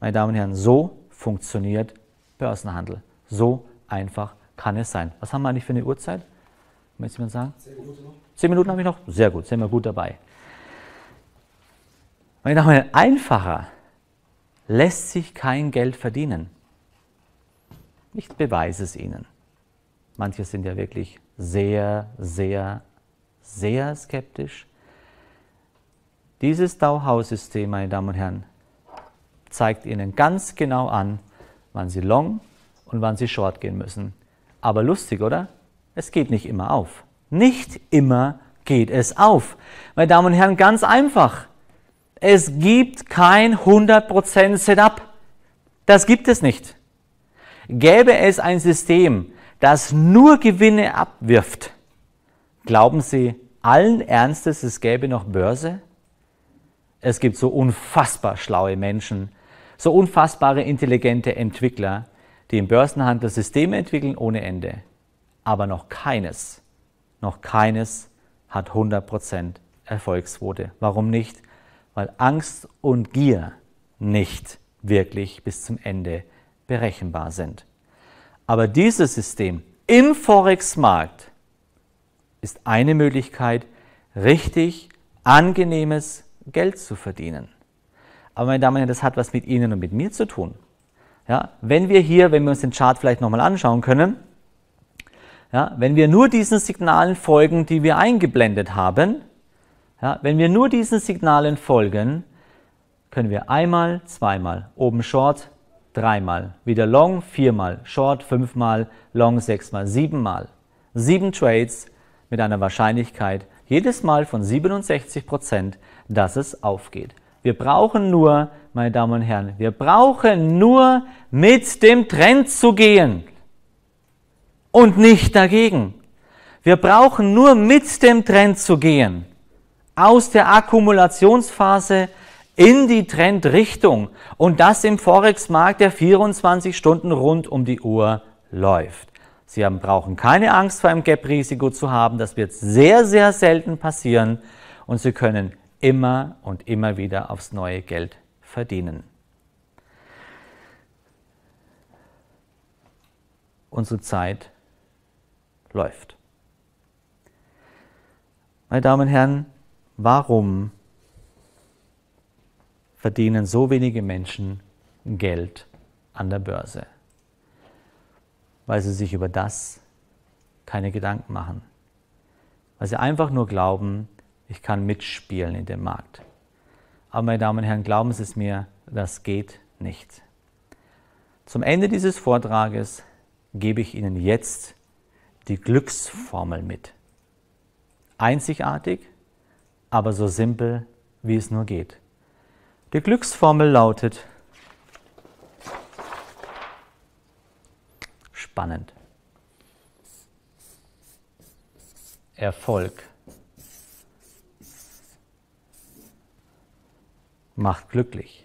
Meine Damen und Herren, so funktioniert Börsenhandel. So einfach kann es sein. Was haben wir eigentlich für eine Uhrzeit? Möchtest du jemand sagen? Zehn Minuten noch. Zehn Minuten habe ich noch? Sehr gut, sind wir gut dabei. Meine Damen und Herren, einfacher lässt sich kein Geld verdienen. Ich beweise es ihnen. Manche sind ja wirklich sehr, sehr, sehr skeptisch. Dieses Dauhaus-System, meine Damen und Herren, zeigt Ihnen ganz genau an, wann Sie long und wann Sie short gehen müssen. Aber lustig, oder? Es geht nicht immer auf. Nicht immer geht es auf. Meine Damen und Herren, ganz einfach es gibt kein 100% Setup. Das gibt es nicht. Gäbe es ein System, das nur Gewinne abwirft, glauben Sie allen Ernstes, es gäbe noch Börse? Es gibt so unfassbar schlaue Menschen, so unfassbare intelligente Entwickler, die im Börsenhandel Systeme entwickeln ohne Ende. Aber noch keines, noch keines hat 100% Erfolgsquote. Warum nicht? weil Angst und Gier nicht wirklich bis zum Ende berechenbar sind. Aber dieses System im Forex-Markt ist eine Möglichkeit, richtig angenehmes Geld zu verdienen. Aber meine Damen und Herren, das hat was mit Ihnen und mit mir zu tun. Ja, wenn wir hier, wenn wir uns den Chart vielleicht nochmal anschauen können, ja, wenn wir nur diesen Signalen folgen, die wir eingeblendet haben, ja, wenn wir nur diesen Signalen folgen, können wir einmal, zweimal, oben Short, dreimal, wieder Long viermal, Short fünfmal, Long sechsmal, siebenmal. Sieben Trades mit einer Wahrscheinlichkeit jedes Mal von 67 Prozent, dass es aufgeht. Wir brauchen nur, meine Damen und Herren, wir brauchen nur mit dem Trend zu gehen und nicht dagegen. Wir brauchen nur mit dem Trend zu gehen aus der Akkumulationsphase in die Trendrichtung und das im Forex-Markt, der 24 Stunden rund um die Uhr läuft. Sie haben, brauchen keine Angst vor einem Gap-Risiko zu haben, das wird sehr, sehr selten passieren und Sie können immer und immer wieder aufs neue Geld verdienen. Unsere Zeit läuft. Meine Damen und Herren, Warum verdienen so wenige Menschen Geld an der Börse? Weil sie sich über das keine Gedanken machen. Weil sie einfach nur glauben, ich kann mitspielen in dem Markt. Aber meine Damen und Herren, glauben Sie es mir, das geht nicht. Zum Ende dieses Vortrages gebe ich Ihnen jetzt die Glücksformel mit. Einzigartig, aber so simpel, wie es nur geht. Die Glücksformel lautet spannend. Erfolg macht glücklich.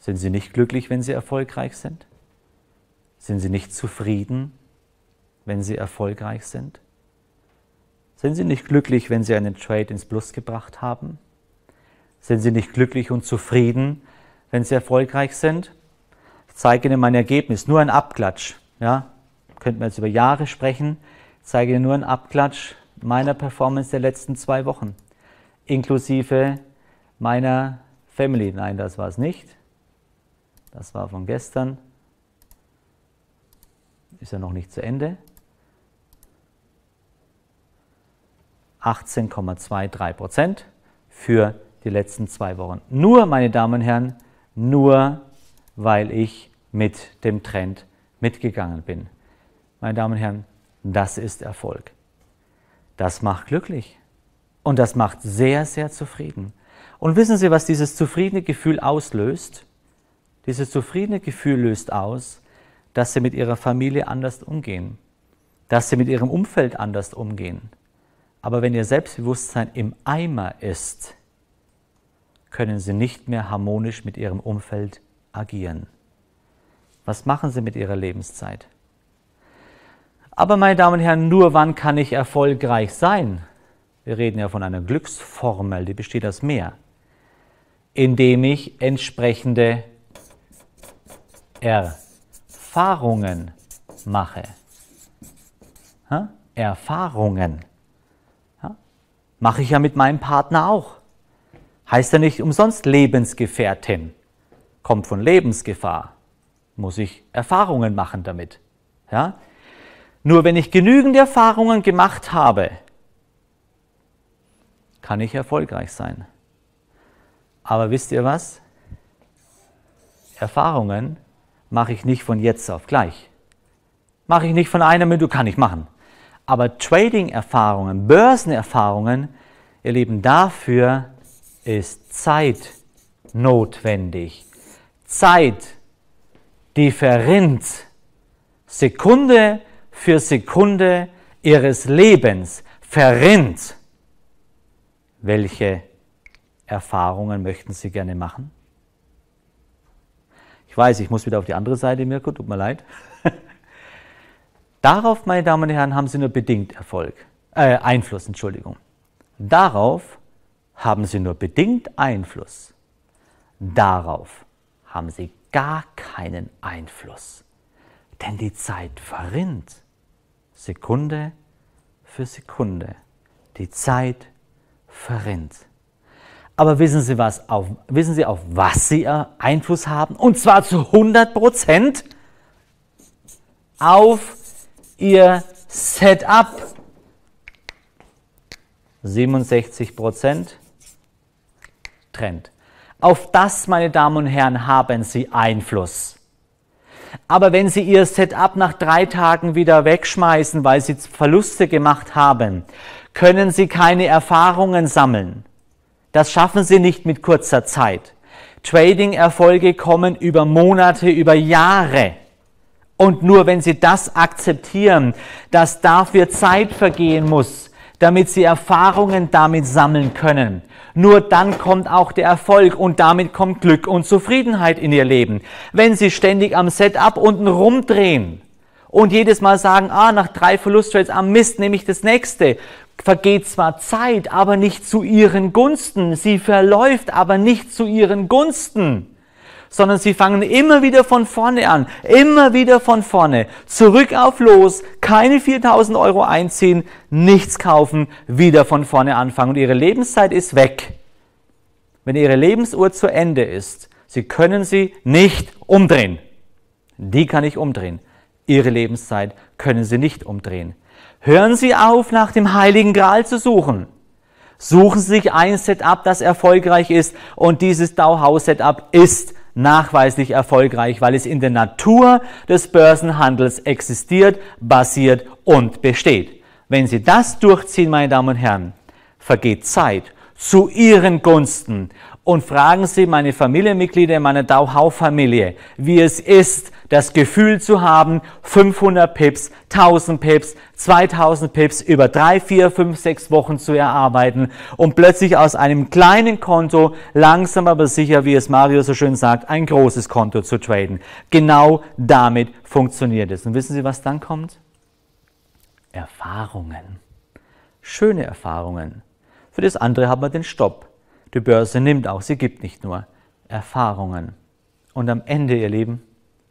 Sind Sie nicht glücklich, wenn Sie erfolgreich sind? Sind Sie nicht zufrieden, wenn Sie erfolgreich sind? Sind Sie nicht glücklich, wenn Sie einen Trade ins Plus gebracht haben? Sind Sie nicht glücklich und zufrieden, wenn Sie erfolgreich sind? Ich zeige Ihnen mein Ergebnis, nur ein Abklatsch. Ja? Könnten wir jetzt über Jahre sprechen. Ich zeige Ihnen nur ein Abklatsch meiner Performance der letzten zwei Wochen, inklusive meiner Family. Nein, das war es nicht. Das war von gestern. Ist ja noch nicht zu Ende. 18,23 Prozent für die letzten zwei Wochen. Nur, meine Damen und Herren, nur weil ich mit dem Trend mitgegangen bin. Meine Damen und Herren, das ist Erfolg. Das macht glücklich und das macht sehr, sehr zufrieden. Und wissen Sie, was dieses zufriedene Gefühl auslöst? Dieses zufriedene Gefühl löst aus, dass Sie mit Ihrer Familie anders umgehen, dass Sie mit Ihrem Umfeld anders umgehen, aber wenn ihr Selbstbewusstsein im Eimer ist, können sie nicht mehr harmonisch mit ihrem Umfeld agieren. Was machen sie mit ihrer Lebenszeit? Aber meine Damen und Herren, nur wann kann ich erfolgreich sein? Wir reden ja von einer Glücksformel, die besteht aus mehr. Indem ich entsprechende Erfahrungen mache. Ha? Erfahrungen. Mache ich ja mit meinem Partner auch. Heißt ja nicht umsonst Lebensgefährtin. Kommt von Lebensgefahr. Muss ich Erfahrungen machen damit. Ja? Nur wenn ich genügend Erfahrungen gemacht habe, kann ich erfolgreich sein. Aber wisst ihr was? Erfahrungen mache ich nicht von jetzt auf gleich. Mache ich nicht von einem, du kann ich machen. Aber Trading-Erfahrungen, Börsenerfahrungen, ihr Lieben, dafür ist Zeit notwendig. Zeit, die verrinnt Sekunde für Sekunde ihres Lebens, verrinnt. Welche Erfahrungen möchten Sie gerne machen? Ich weiß, ich muss wieder auf die andere Seite, Mirko, tut mir leid. Darauf, meine Damen und Herren, haben Sie nur bedingt Erfolg, äh, Einfluss, Entschuldigung. Darauf haben Sie nur bedingt Einfluss. Darauf haben Sie gar keinen Einfluss. Denn die Zeit verrinnt Sekunde für Sekunde. Die Zeit verrinnt. Aber wissen Sie, was auf, wissen Sie, auf was Sie äh, Einfluss haben? Und zwar zu 100 Prozent auf ihr Setup 67% Trend. Auf das, meine Damen und Herren, haben Sie Einfluss. Aber wenn Sie Ihr Setup nach drei Tagen wieder wegschmeißen, weil Sie Verluste gemacht haben, können Sie keine Erfahrungen sammeln. Das schaffen Sie nicht mit kurzer Zeit. Trading-Erfolge kommen über Monate, über Jahre. Und nur wenn sie das akzeptieren, dass dafür Zeit vergehen muss, damit sie Erfahrungen damit sammeln können. Nur dann kommt auch der Erfolg und damit kommt Glück und Zufriedenheit in ihr Leben. Wenn sie ständig am Setup unten rumdrehen und jedes Mal sagen, ah, nach drei Verlusttrades am Mist nehme ich das nächste, vergeht zwar Zeit, aber nicht zu ihren Gunsten. Sie verläuft, aber nicht zu ihren Gunsten sondern sie fangen immer wieder von vorne an, immer wieder von vorne, zurück auf los, keine 4000 Euro einziehen, nichts kaufen, wieder von vorne anfangen und ihre Lebenszeit ist weg. Wenn ihre Lebensuhr zu Ende ist, sie können sie nicht umdrehen. Die kann ich umdrehen. Ihre Lebenszeit können sie nicht umdrehen. Hören Sie auf, nach dem Heiligen Gral zu suchen. Suchen Sie sich ein Setup, das erfolgreich ist und dieses Dauhaus-Setup ist nachweislich erfolgreich, weil es in der Natur des Börsenhandels existiert, basiert und besteht. Wenn Sie das durchziehen, meine Damen und Herren, vergeht Zeit zu Ihren Gunsten und fragen Sie meine Familienmitglieder in meiner Dauhau-Familie, wie es ist, das Gefühl zu haben, 500 Pips, 1000 Pips, 2000 Pips über drei, vier, fünf, sechs Wochen zu erarbeiten und plötzlich aus einem kleinen Konto langsam aber sicher, wie es Mario so schön sagt, ein großes Konto zu traden. Genau damit funktioniert es. Und wissen Sie, was dann kommt? Erfahrungen. Schöne Erfahrungen. Für das andere hat man den Stopp. Die Börse nimmt auch, sie gibt nicht nur Erfahrungen. Und am Ende, ihr Lieben,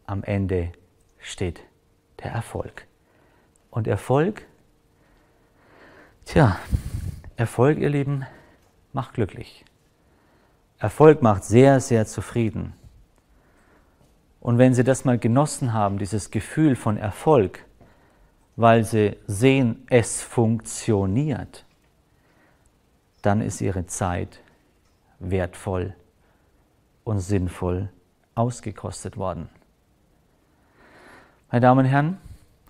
am Ende steht der Erfolg. Und Erfolg, tja, Erfolg, ihr Lieben, macht glücklich. Erfolg macht sehr, sehr zufrieden. Und wenn Sie das mal genossen haben, dieses Gefühl von Erfolg, weil Sie sehen, es funktioniert, dann ist Ihre Zeit wertvoll und sinnvoll ausgekostet worden. Meine Damen und Herren,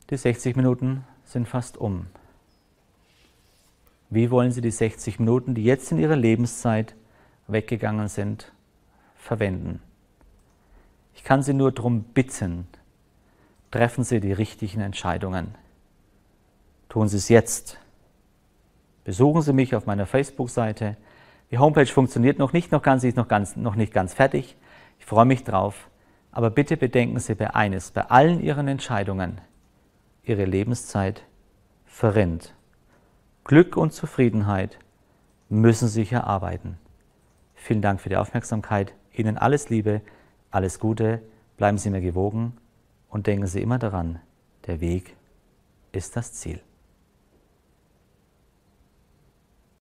die 60 Minuten sind fast um. Wie wollen Sie die 60 Minuten, die jetzt in Ihrer Lebenszeit weggegangen sind, verwenden? Ich kann Sie nur darum bitten, treffen Sie die richtigen Entscheidungen. Tun Sie es jetzt. Besuchen Sie mich auf meiner Facebook-Seite die Homepage funktioniert noch nicht, noch ganz, sie ist noch, ganz, noch nicht ganz fertig. Ich freue mich drauf. Aber bitte bedenken Sie bei eines, bei allen Ihren Entscheidungen, Ihre Lebenszeit verrinnt. Glück und Zufriedenheit müssen sich erarbeiten. Vielen Dank für die Aufmerksamkeit. Ihnen alles Liebe, alles Gute, bleiben Sie mir gewogen und denken Sie immer daran, der Weg ist das Ziel.